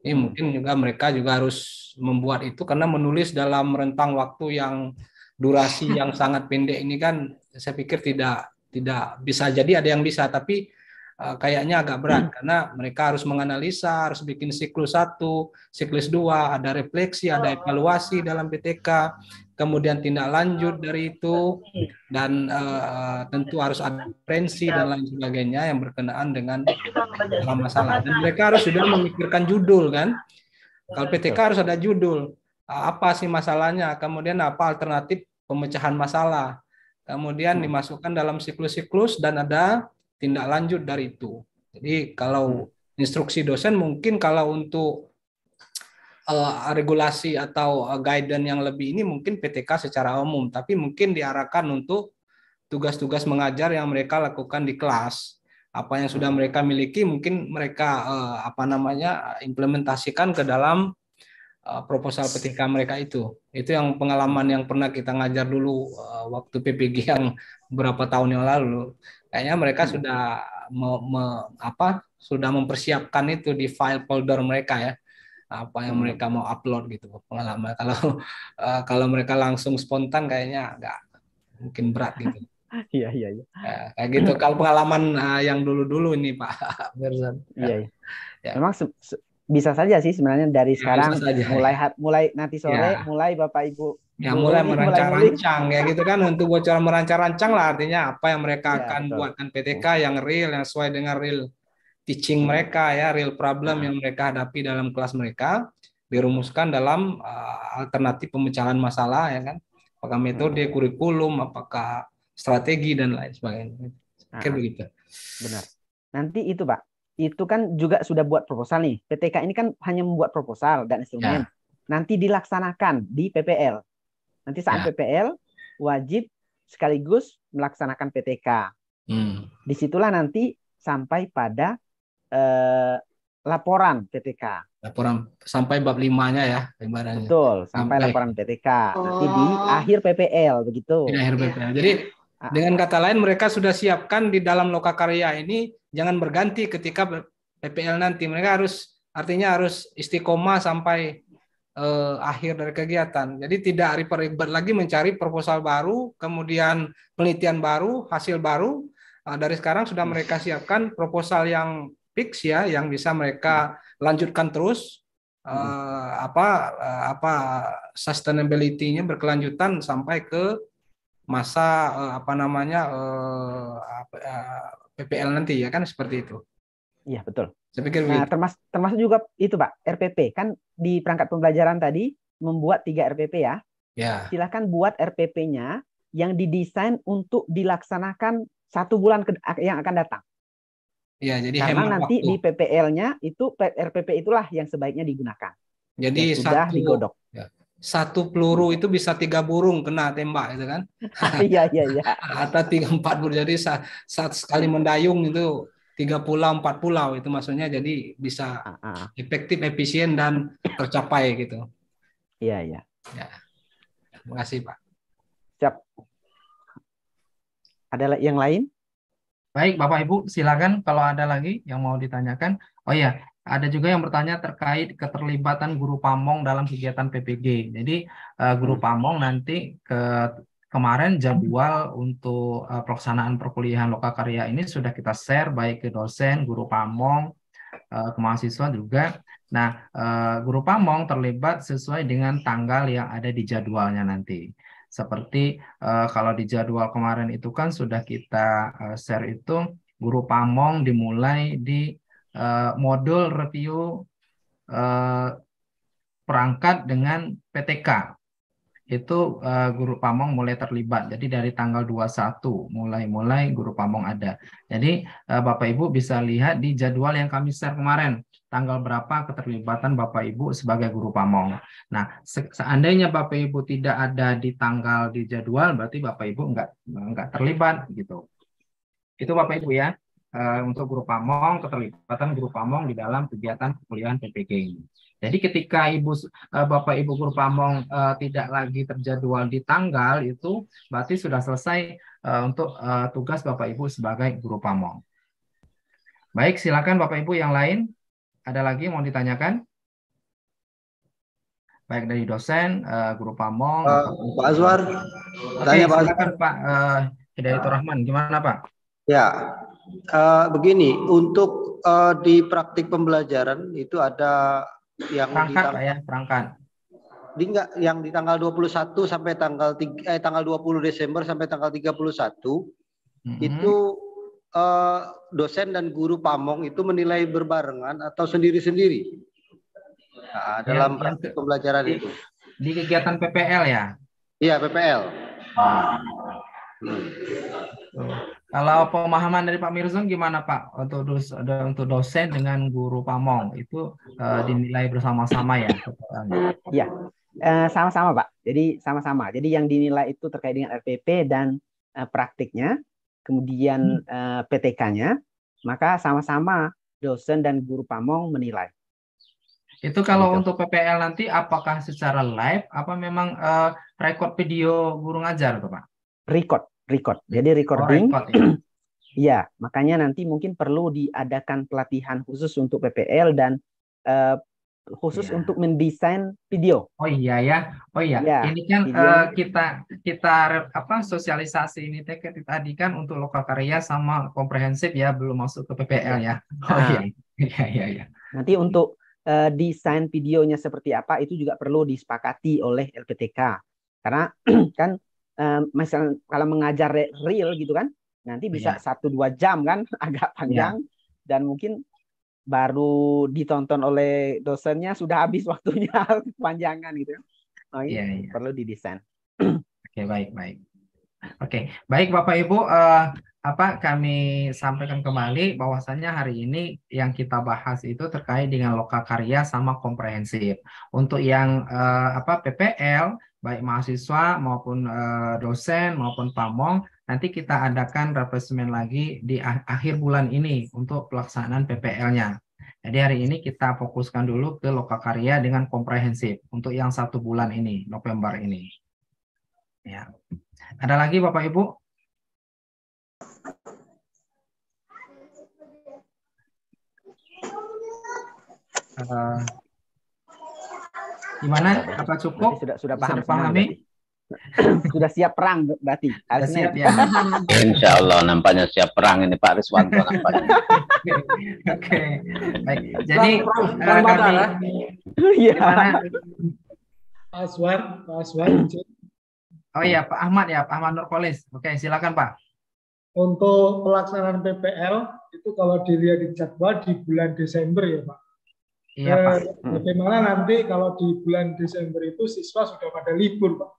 Ini hmm. mungkin juga mereka juga harus membuat itu karena menulis dalam rentang waktu yang durasi yang sangat pendek ini kan saya pikir tidak tidak bisa jadi ada yang bisa tapi uh, kayaknya agak berat hmm. karena mereka harus menganalisa harus bikin siklus satu siklus dua ada refleksi ada oh. evaluasi dalam PTK kemudian tindak lanjut dari itu dan uh, tentu harus ada referensi dan lain sebagainya yang berkenaan dengan masalah dan mereka harus sudah memikirkan judul kan kalau PTK harus ada judul apa sih masalahnya kemudian apa alternatif pemecahan masalah kemudian hmm. dimasukkan dalam siklus-siklus dan ada tindak lanjut dari itu. Jadi kalau hmm. instruksi dosen mungkin kalau untuk uh, regulasi atau uh, guidance yang lebih ini mungkin PTK secara umum, tapi mungkin diarahkan untuk tugas-tugas mengajar yang mereka lakukan di kelas. Apa yang sudah hmm. mereka miliki mungkin mereka uh, apa namanya implementasikan ke dalam Uh, proposal PTK mereka itu. Itu yang pengalaman yang pernah kita ngajar dulu uh, waktu PPG yang berapa tahun yang lalu. Kayaknya mereka hmm. sudah me, me, apa? sudah mempersiapkan itu di file folder mereka ya apa yang hmm. mereka mau upload gitu pengalaman kalau uh, kalau mereka langsung spontan kayaknya nggak mungkin berat gitu iya iya iya ya, kayak gitu kalau pengalaman uh, yang dulu dulu ini pak Berzan iya, iya. Ya. memang se bisa saja sih sebenarnya dari ya, sekarang mulai ya. mulai nanti ya. sore ya. mulai bapak ibu ya mulai merancang-rancang ya gitu kan untuk bocoran merancang-rancang lah artinya apa yang mereka ya, akan betul. buatkan PTK yang real yang sesuai dengan real teaching ya. mereka ya real problem ya. yang mereka hadapi dalam kelas mereka dirumuskan dalam uh, alternatif pemecahan masalah ya kan apakah metode hmm. kurikulum apakah strategi dan lain sebagainya. kayak ah, begitu. Benar. Nanti itu Pak, itu kan juga sudah buat proposal nih. PTK ini kan hanya membuat proposal dan instrumen. Ya. Nanti dilaksanakan di PPL. Nanti saat ya. PPL wajib sekaligus melaksanakan PTK. Hmm. Disitulah nanti sampai pada eh, laporan PTK. Laporan sampai bab limanya ya, ibaratnya. Betul, sampai, sampai laporan PTK. Oh. Nanti di oh. akhir PPL begitu. Di akhir PPL. Ya. Jadi Ah. Dengan kata lain mereka sudah siapkan di dalam loka karya ini jangan berganti ketika PPL nanti mereka harus artinya harus istiqomah sampai eh, akhir dari kegiatan. Jadi tidak ribet-ribet lagi mencari proposal baru, kemudian penelitian baru, hasil baru. Nah, dari sekarang sudah mereka siapkan proposal yang fix ya yang bisa mereka lanjutkan terus ah, hmm. eh, apa apa sustainability-nya berkelanjutan sampai ke masa uh, apa namanya eh, PPL eh, nanti ya kan seperti itu. Iya betul. Saya pikir nah, termas termasuk juga itu Pak RPP kan di perangkat pembelajaran tadi membuat tiga RPP ya. Ya. Silahkan buat RPP-nya yang didesain untuk dilaksanakan satu bulan ke, yang akan datang. Ya, jadi karena nanti waktu. di PPL-nya itu RPP itulah yang sebaiknya digunakan. Jadi sudah digodok. Ya satu peluru itu bisa tiga burung kena tembak gitu kan? Iya iya iya. Atau tiga empat burung jadi saat, saat sekali mendayung itu tiga pulau empat pulau itu maksudnya jadi bisa ah, ah. efektif efisien dan tercapai gitu. Iya iya. Ya. Terima kasih Pak. Siap. Ada yang lain? Baik Bapak Ibu silakan kalau ada lagi yang mau ditanyakan. Oh ya ada juga yang bertanya terkait keterlibatan guru pamong dalam kegiatan PPG. Jadi uh, guru hmm. pamong nanti ke kemarin jadwal untuk uh, pelaksanaan perkuliahan lokal karya ini sudah kita share baik ke dosen, guru pamong, uh, ke mahasiswa juga. Nah, uh, guru pamong terlibat sesuai dengan tanggal yang ada di jadwalnya nanti. Seperti uh, kalau di jadwal kemarin itu kan sudah kita uh, share itu guru pamong dimulai di uh, modul review uh, perangkat dengan PTK. Itu uh, guru Pamong mulai terlibat. Jadi dari tanggal 21 mulai-mulai guru Pamong ada. Jadi uh, Bapak Ibu bisa lihat di jadwal yang kami share kemarin tanggal berapa keterlibatan Bapak Ibu sebagai guru pamong. Nah, seandainya Bapak Ibu tidak ada di tanggal di jadwal, berarti Bapak Ibu enggak nggak terlibat gitu. Itu Bapak Ibu ya. Eh, untuk guru pamong, keterlibatan guru pamong di dalam kegiatan perkuliahan PPKI. Jadi ketika ibu eh, bapak ibu guru pamong eh, tidak lagi terjadwal di tanggal itu berarti sudah selesai untuk tugas bapak ibu sebagai guru pamong. Baik, silakan bapak ibu yang lain ada lagi yang mau ditanyakan? Baik dari dosen, guru pamong. Uh, Pak Azwar, Oke, tanya Pak. Pak uh, Hidayatul Rahman, gimana Pak? Ya, uh, begini, untuk uh, di praktik pembelajaran itu ada yang perangkat di ya, perangkat. Di enggak yang di tanggal 21 sampai tanggal tiga, eh tanggal 20 Desember sampai tanggal 31 mm -hmm. itu eh, dosen dan guru pamong itu menilai berbarengan atau sendiri-sendiri. Nah, dalam ya, praktik ya, pembelajaran di, itu. Di kegiatan PPL ya? Iya, PPL. Ah. Kalau pemahaman dari Pak Mirzun gimana Pak untuk dos untuk dosen dengan guru Pamong itu uh, dinilai bersama-sama ya? Iya, eh, sama-sama Pak. Jadi sama-sama. Jadi yang dinilai itu terkait dengan RPP dan uh, praktiknya, kemudian uh, hmm. PTK-nya, maka sama-sama dosen dan guru Pamong menilai. Itu kalau gitu. untuk PPL nanti apakah secara live apa memang uh, record video guru ngajar tuh Pak? Record record. Jadi oh, recording. Oh, record, ya. ya, makanya nanti mungkin perlu diadakan pelatihan khusus untuk PPL dan uh, khusus ya. untuk mendesain video. Oh iya ya. Oh iya. Ya, ini kan uh, kita kita apa sosialisasi ini teh tadi kan untuk lokal karya sama komprehensif ya belum masuk ke PPL iya. ya. Nah. Oh iya. Iya iya iya. Nanti untuk uh, desain videonya seperti apa itu juga perlu disepakati oleh LPTK. Karena kan misalnya kalau mengajar real gitu kan nanti bisa iya. satu yeah. dua jam kan agak panjang yeah. dan mungkin baru ditonton oleh dosennya sudah habis waktunya panjangan gitu oh, ini yeah, yeah. perlu didesain oke baik baik oke baik bapak ibu uh, apa kami sampaikan kembali bahwasannya hari ini yang kita bahas itu terkait dengan loka karya sama komprehensif untuk yang uh, apa PPL baik mahasiswa maupun eh, dosen maupun pamong nanti kita adakan refreshment lagi di ah-, akhir bulan ini untuk pelaksanaan PPL-nya. Jadi hari ini kita fokuskan dulu ke lokal karya dengan komprehensif untuk yang satu bulan ini, November ini. Ya. Ada lagi Bapak Ibu? Uh, Gimana? Apa cukup? sudah sudah paham. Sudah pahami? sudah siap perang berarti. Sudah siap ya. Insya Allah nampaknya siap perang ini Pak Riswanto Oke, okay. baik. Jadi perang, perang eh, kami, ya. Iya. Pak Aswar, Pak Aswar. Oh iya Pak Ahmad ya, Pak Ahmad Nurkolis. Oke, silakan Pak. Untuk pelaksanaan PPL itu kalau dilihat di jadwal di bulan Desember ya Pak. Iya, Pak. Bagaimana hmm. nanti kalau di bulan Desember itu siswa sudah pada libur, Pak.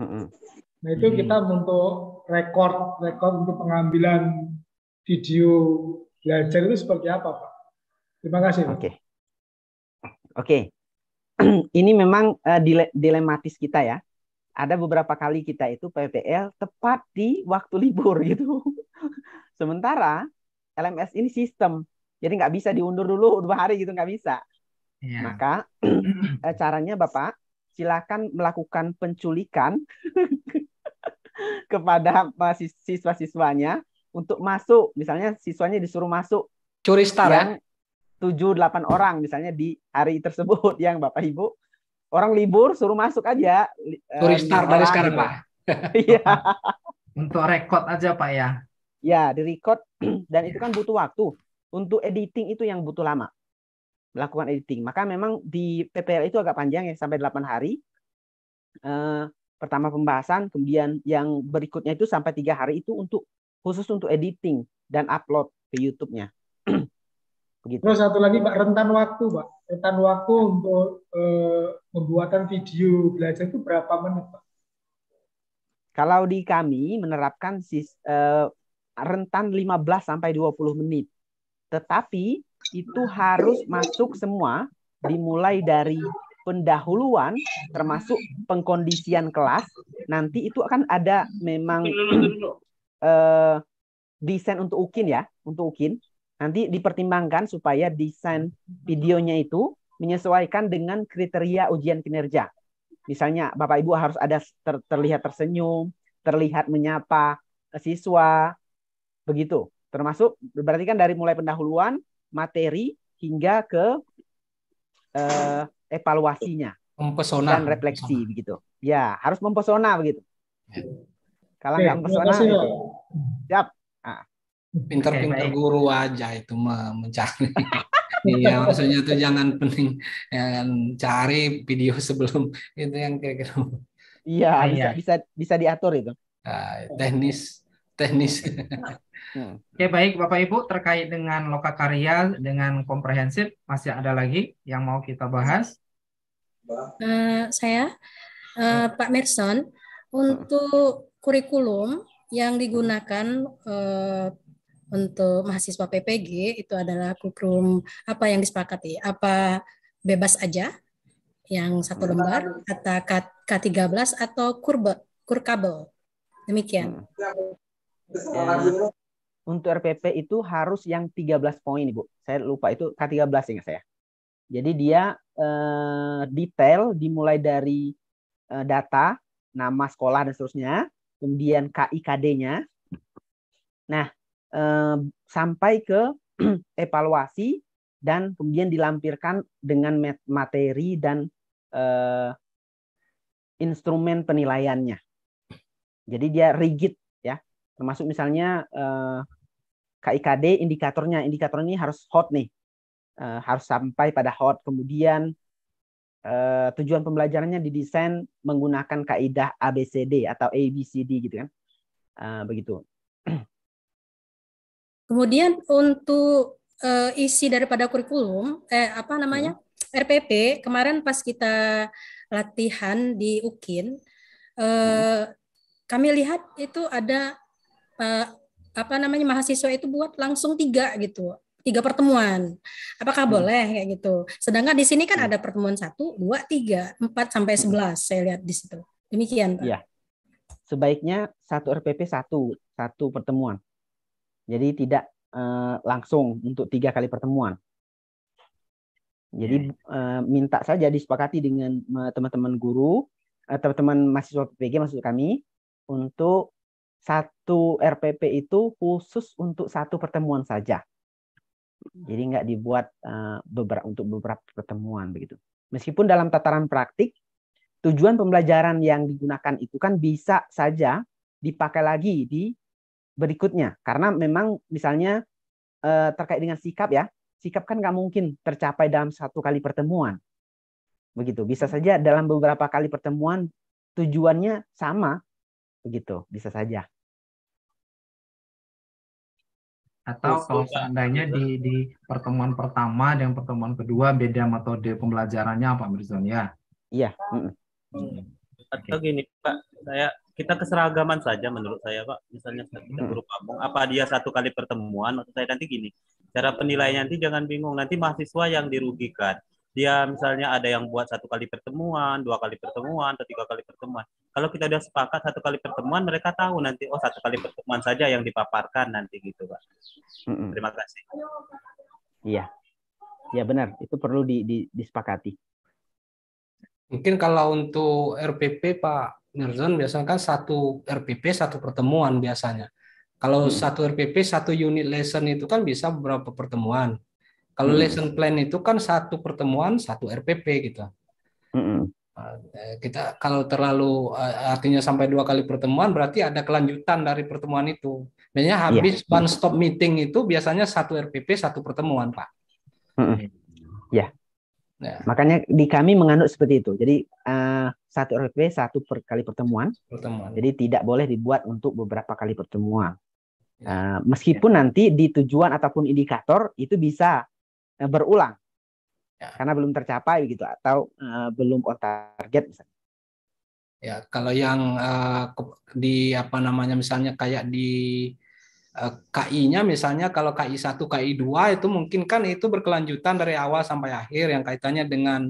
Hmm. Nah, itu hmm. kita untuk rekor rekor untuk pengambilan video belajar itu seperti apa, Pak? Terima kasih. Oke. Okay. Oke. Okay. Ini memang uh, dile dilematis kita ya. Ada beberapa kali kita itu PPL tepat di waktu libur gitu. Sementara LMS ini sistem jadi nggak bisa diundur dulu dua hari gitu nggak bisa. Yeah. Maka eh, caranya Bapak silakan melakukan penculikan kepada siswa-siswanya untuk masuk. Misalnya siswanya disuruh masuk. Curi star yang ya? tujuh delapan orang misalnya di hari tersebut yang Bapak Ibu orang libur suruh masuk aja. Eh, Curi star dari sekarang Pak. Iya. untuk record aja Pak ya. Ya, di record dan itu kan butuh waktu. Untuk editing itu yang butuh lama melakukan editing. Maka memang di PPL itu agak panjang ya sampai 8 hari. Uh, pertama pembahasan, kemudian yang berikutnya itu sampai tiga hari itu untuk khusus untuk editing dan upload ke YouTube-nya. Begitu. Terus satu lagi Pak rentan waktu Pak, rentan waktu untuk uh, eh, pembuatan video belajar itu berapa menit Pak? Kalau di kami menerapkan sis, uh, rentan 15 sampai 20 menit. Tetapi itu harus masuk semua dimulai dari pendahuluan termasuk pengkondisian kelas. Nanti itu akan ada memang eh, desain untuk UKIN ya, untuk UKIN. Nanti dipertimbangkan supaya desain videonya itu menyesuaikan dengan kriteria ujian kinerja. Misalnya Bapak Ibu harus ada ter terlihat tersenyum, terlihat menyapa siswa, begitu. Termasuk berarti kan dari mulai pendahuluan, materi hingga ke uh, evaluasinya mempesona dan refleksi mempesona. begitu. Ya, harus mempesona begitu. Ya. Kalau nggak mempesona kasih, itu. Siap. Ah. Pinter-pinter okay, guru aja itu mencari. iya maksudnya tuh jangan pening jangan cari video sebelum itu yang kayak gitu iya ah, bisa iya. bisa bisa diatur itu nah, teknis teknis Hmm. Oke baik Bapak Ibu terkait dengan loka karya dengan komprehensif masih ada lagi yang mau kita bahas? Uh, saya uh, Pak Merson untuk kurikulum yang digunakan uh, untuk mahasiswa PPG itu adalah kurikulum apa yang disepakati? Apa bebas aja yang satu hmm. lembar atau K13 atau kurbe kurkabel demikian. Hmm. Ya untuk RPP itu harus yang 13 poin, Ibu. Saya lupa itu K13 ingat saya. Jadi dia eh, detail dimulai dari eh, data, nama sekolah dan seterusnya, kemudian KIKD-nya. Nah, eh, sampai ke evaluasi dan kemudian dilampirkan dengan materi dan eh, instrumen penilaiannya. Jadi dia rigid ya. Termasuk misalnya eh, KIKD indikatornya indikator ini harus hot nih uh, harus sampai pada hot kemudian uh, tujuan pembelajarannya didesain menggunakan kaidah ABCD atau ABCD gitu kan uh, begitu kemudian untuk uh, isi daripada kurikulum eh apa namanya hmm. RPP kemarin pas kita latihan di UKIN hmm. kami lihat itu ada apa namanya mahasiswa itu buat langsung tiga gitu tiga pertemuan apakah hmm. boleh kayak gitu sedangkan di sini kan hmm. ada pertemuan satu dua tiga empat sampai hmm. sebelas saya lihat di situ demikian pak ya sebaiknya satu RPP satu satu pertemuan jadi tidak eh, langsung untuk tiga kali pertemuan jadi eh, minta saja disepakati dengan eh, teman-teman guru eh, teman-teman mahasiswa PPG maksud kami untuk satu RPP itu khusus untuk satu pertemuan saja. Jadi nggak dibuat eh, beberapa untuk beberapa pertemuan begitu. Meskipun dalam tataran praktik tujuan pembelajaran yang digunakan itu kan bisa saja dipakai lagi di berikutnya karena memang misalnya eh, terkait dengan sikap ya sikap kan nggak mungkin tercapai dalam satu kali pertemuan begitu bisa saja dalam beberapa kali pertemuan tujuannya sama begitu bisa saja atau kalau seandainya di, di pertemuan pertama dan pertemuan kedua beda metode pembelajarannya pak Mirzon ya? Iya. Mm. Hmm. Atau gini Pak, saya kita keseragaman saja menurut saya Pak. Misalnya kita berupa Pabung, apa dia satu kali pertemuan? atau saya nanti gini, cara penilaiannya nanti jangan bingung. Nanti mahasiswa yang dirugikan dia misalnya ada yang buat satu kali pertemuan, dua kali pertemuan, atau tiga kali pertemuan. Kalau kita sudah sepakat satu kali pertemuan, mereka tahu nanti oh satu kali pertemuan saja yang dipaparkan nanti gitu, Pak. Terima kasih. Iya, ya benar. Itu perlu di, di, disepakati. Mungkin kalau untuk RPP Pak Mirzon biasanya kan satu RPP satu pertemuan biasanya. Kalau hmm. satu RPP satu unit lesson itu kan bisa beberapa pertemuan. Kalau hmm. lesson plan itu kan satu pertemuan satu RPP gitu. Hmm. Eh, kita kalau terlalu eh, artinya sampai dua kali pertemuan berarti ada kelanjutan dari pertemuan itu. Biasanya iya. habis yeah. one stop meeting itu biasanya satu RPP satu pertemuan pak. Hmm. Ya. Yeah. Ya. Makanya di kami menganut seperti itu. Jadi uh, satu RPP satu per kali pertemuan. Pertemuan. Jadi tidak boleh dibuat untuk beberapa kali pertemuan. Ya. Uh, meskipun ya. nanti di tujuan ataupun indikator itu bisa Eh, berulang ya. karena belum tercapai gitu atau uh, belum on target misalnya. Ya kalau yang uh, di apa namanya misalnya kayak di KI-nya misalnya kalau KI 1 KI 2 itu mungkin kan itu berkelanjutan dari awal sampai akhir yang kaitannya dengan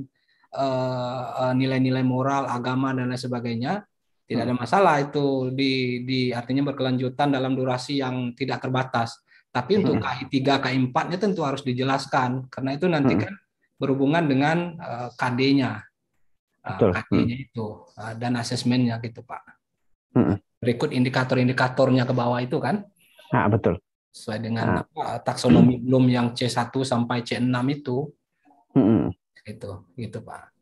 nilai-nilai uh, moral agama dan lain sebagainya tidak hmm. ada masalah itu di di artinya berkelanjutan dalam durasi yang tidak terbatas. Tapi untuk KI 3, KI 4-nya tentu harus dijelaskan karena itu nanti kan berhubungan dengan uh, eh, KD-nya. Eh, KD-nya mm. itu eh, dan asesmennya gitu, Pak. Berikut indikator-indikatornya ke bawah itu kan? Ah betul. Sesuai dengan nah. taksonomi belum yang C1 sampai C6 itu. Itu gitu, Pak.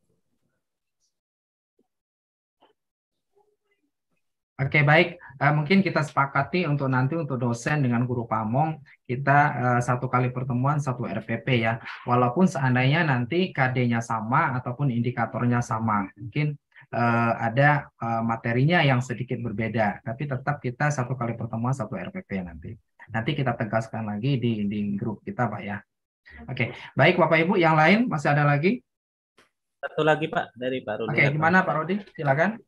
Oke, baik. Eh, mungkin kita sepakati untuk nanti untuk dosen dengan guru pamong kita eh, satu kali pertemuan satu RPP ya. Walaupun seandainya nanti KD-nya sama ataupun indikatornya sama, mungkin eh, ada materinya yang sedikit berbeda, tapi tetap kita satu kali pertemuan satu RPP nanti. Nanti kita tegaskan lagi di di grup kita, Pak ya. Oke, baik Bapak Ibu yang lain masih ada lagi? Satu lagi Pak dari Pak Rudi. Oke, gimana Pak Rudi? Silakan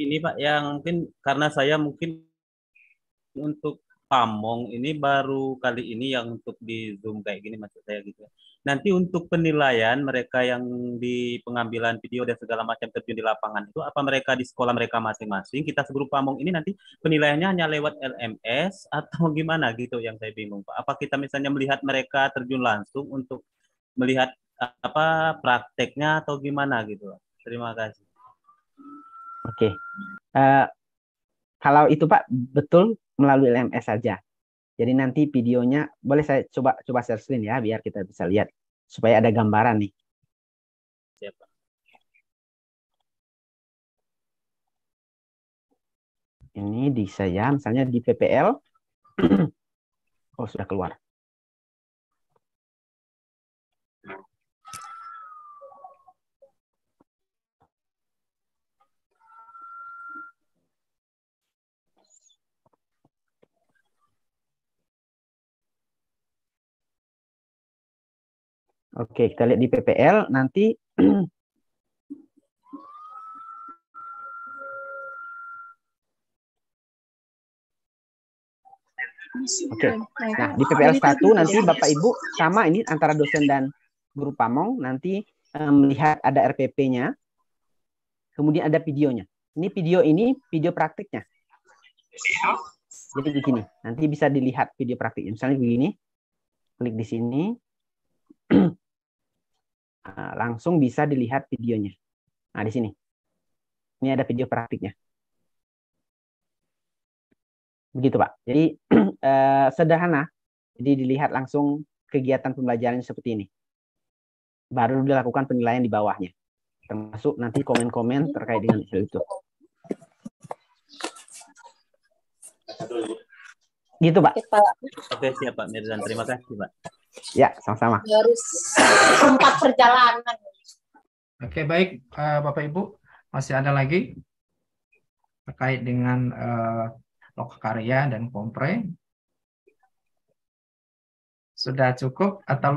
ini Pak yang mungkin karena saya mungkin untuk Pamong ini baru kali ini yang untuk di Zoom kayak gini maksud saya gitu. Nanti untuk penilaian mereka yang di pengambilan video dan segala macam terjun di lapangan itu apa mereka di sekolah mereka masing-masing kita segrup Pamong ini nanti penilaiannya hanya lewat LMS atau gimana gitu yang saya bingung Pak. Apa kita misalnya melihat mereka terjun langsung untuk melihat apa prakteknya atau gimana gitu. Terima kasih. Oke. Okay. Uh, eh, kalau itu Pak betul melalui LMS saja. Jadi nanti videonya boleh saya coba coba share screen ya biar kita bisa lihat supaya ada gambaran nih. Siap, Ini di saya misalnya di PPL. oh sudah keluar. Oke, kita lihat di PPL nanti Oke. Okay. Nah, di PPL 1 nanti Bapak Ibu sama ini antara dosen dan guru pamong nanti eh, melihat ada RPP-nya. Kemudian ada videonya. Ini video ini video praktiknya. Jadi begini, nanti bisa dilihat video praktiknya. Misalnya begini. Klik di sini. Ah, langsung bisa dilihat videonya. Nah, di sini. Ini ada video praktiknya. Begitu, Pak. Jadi eh, sederhana. Jadi dilihat langsung kegiatan pembelajaran seperti ini. Baru dilakukan penilaian di bawahnya. Termasuk nanti komen-komen terkait dengan hal itu. Gitu, Pak. Oke, siap, Pak Mirzan. Terima kasih, Pak. Ya, sama-sama. Harus tempat perjalanan. Oke, baik uh, Bapak Ibu, masih ada lagi terkait dengan uh, eh, lokakarya dan kompre. Sudah cukup atau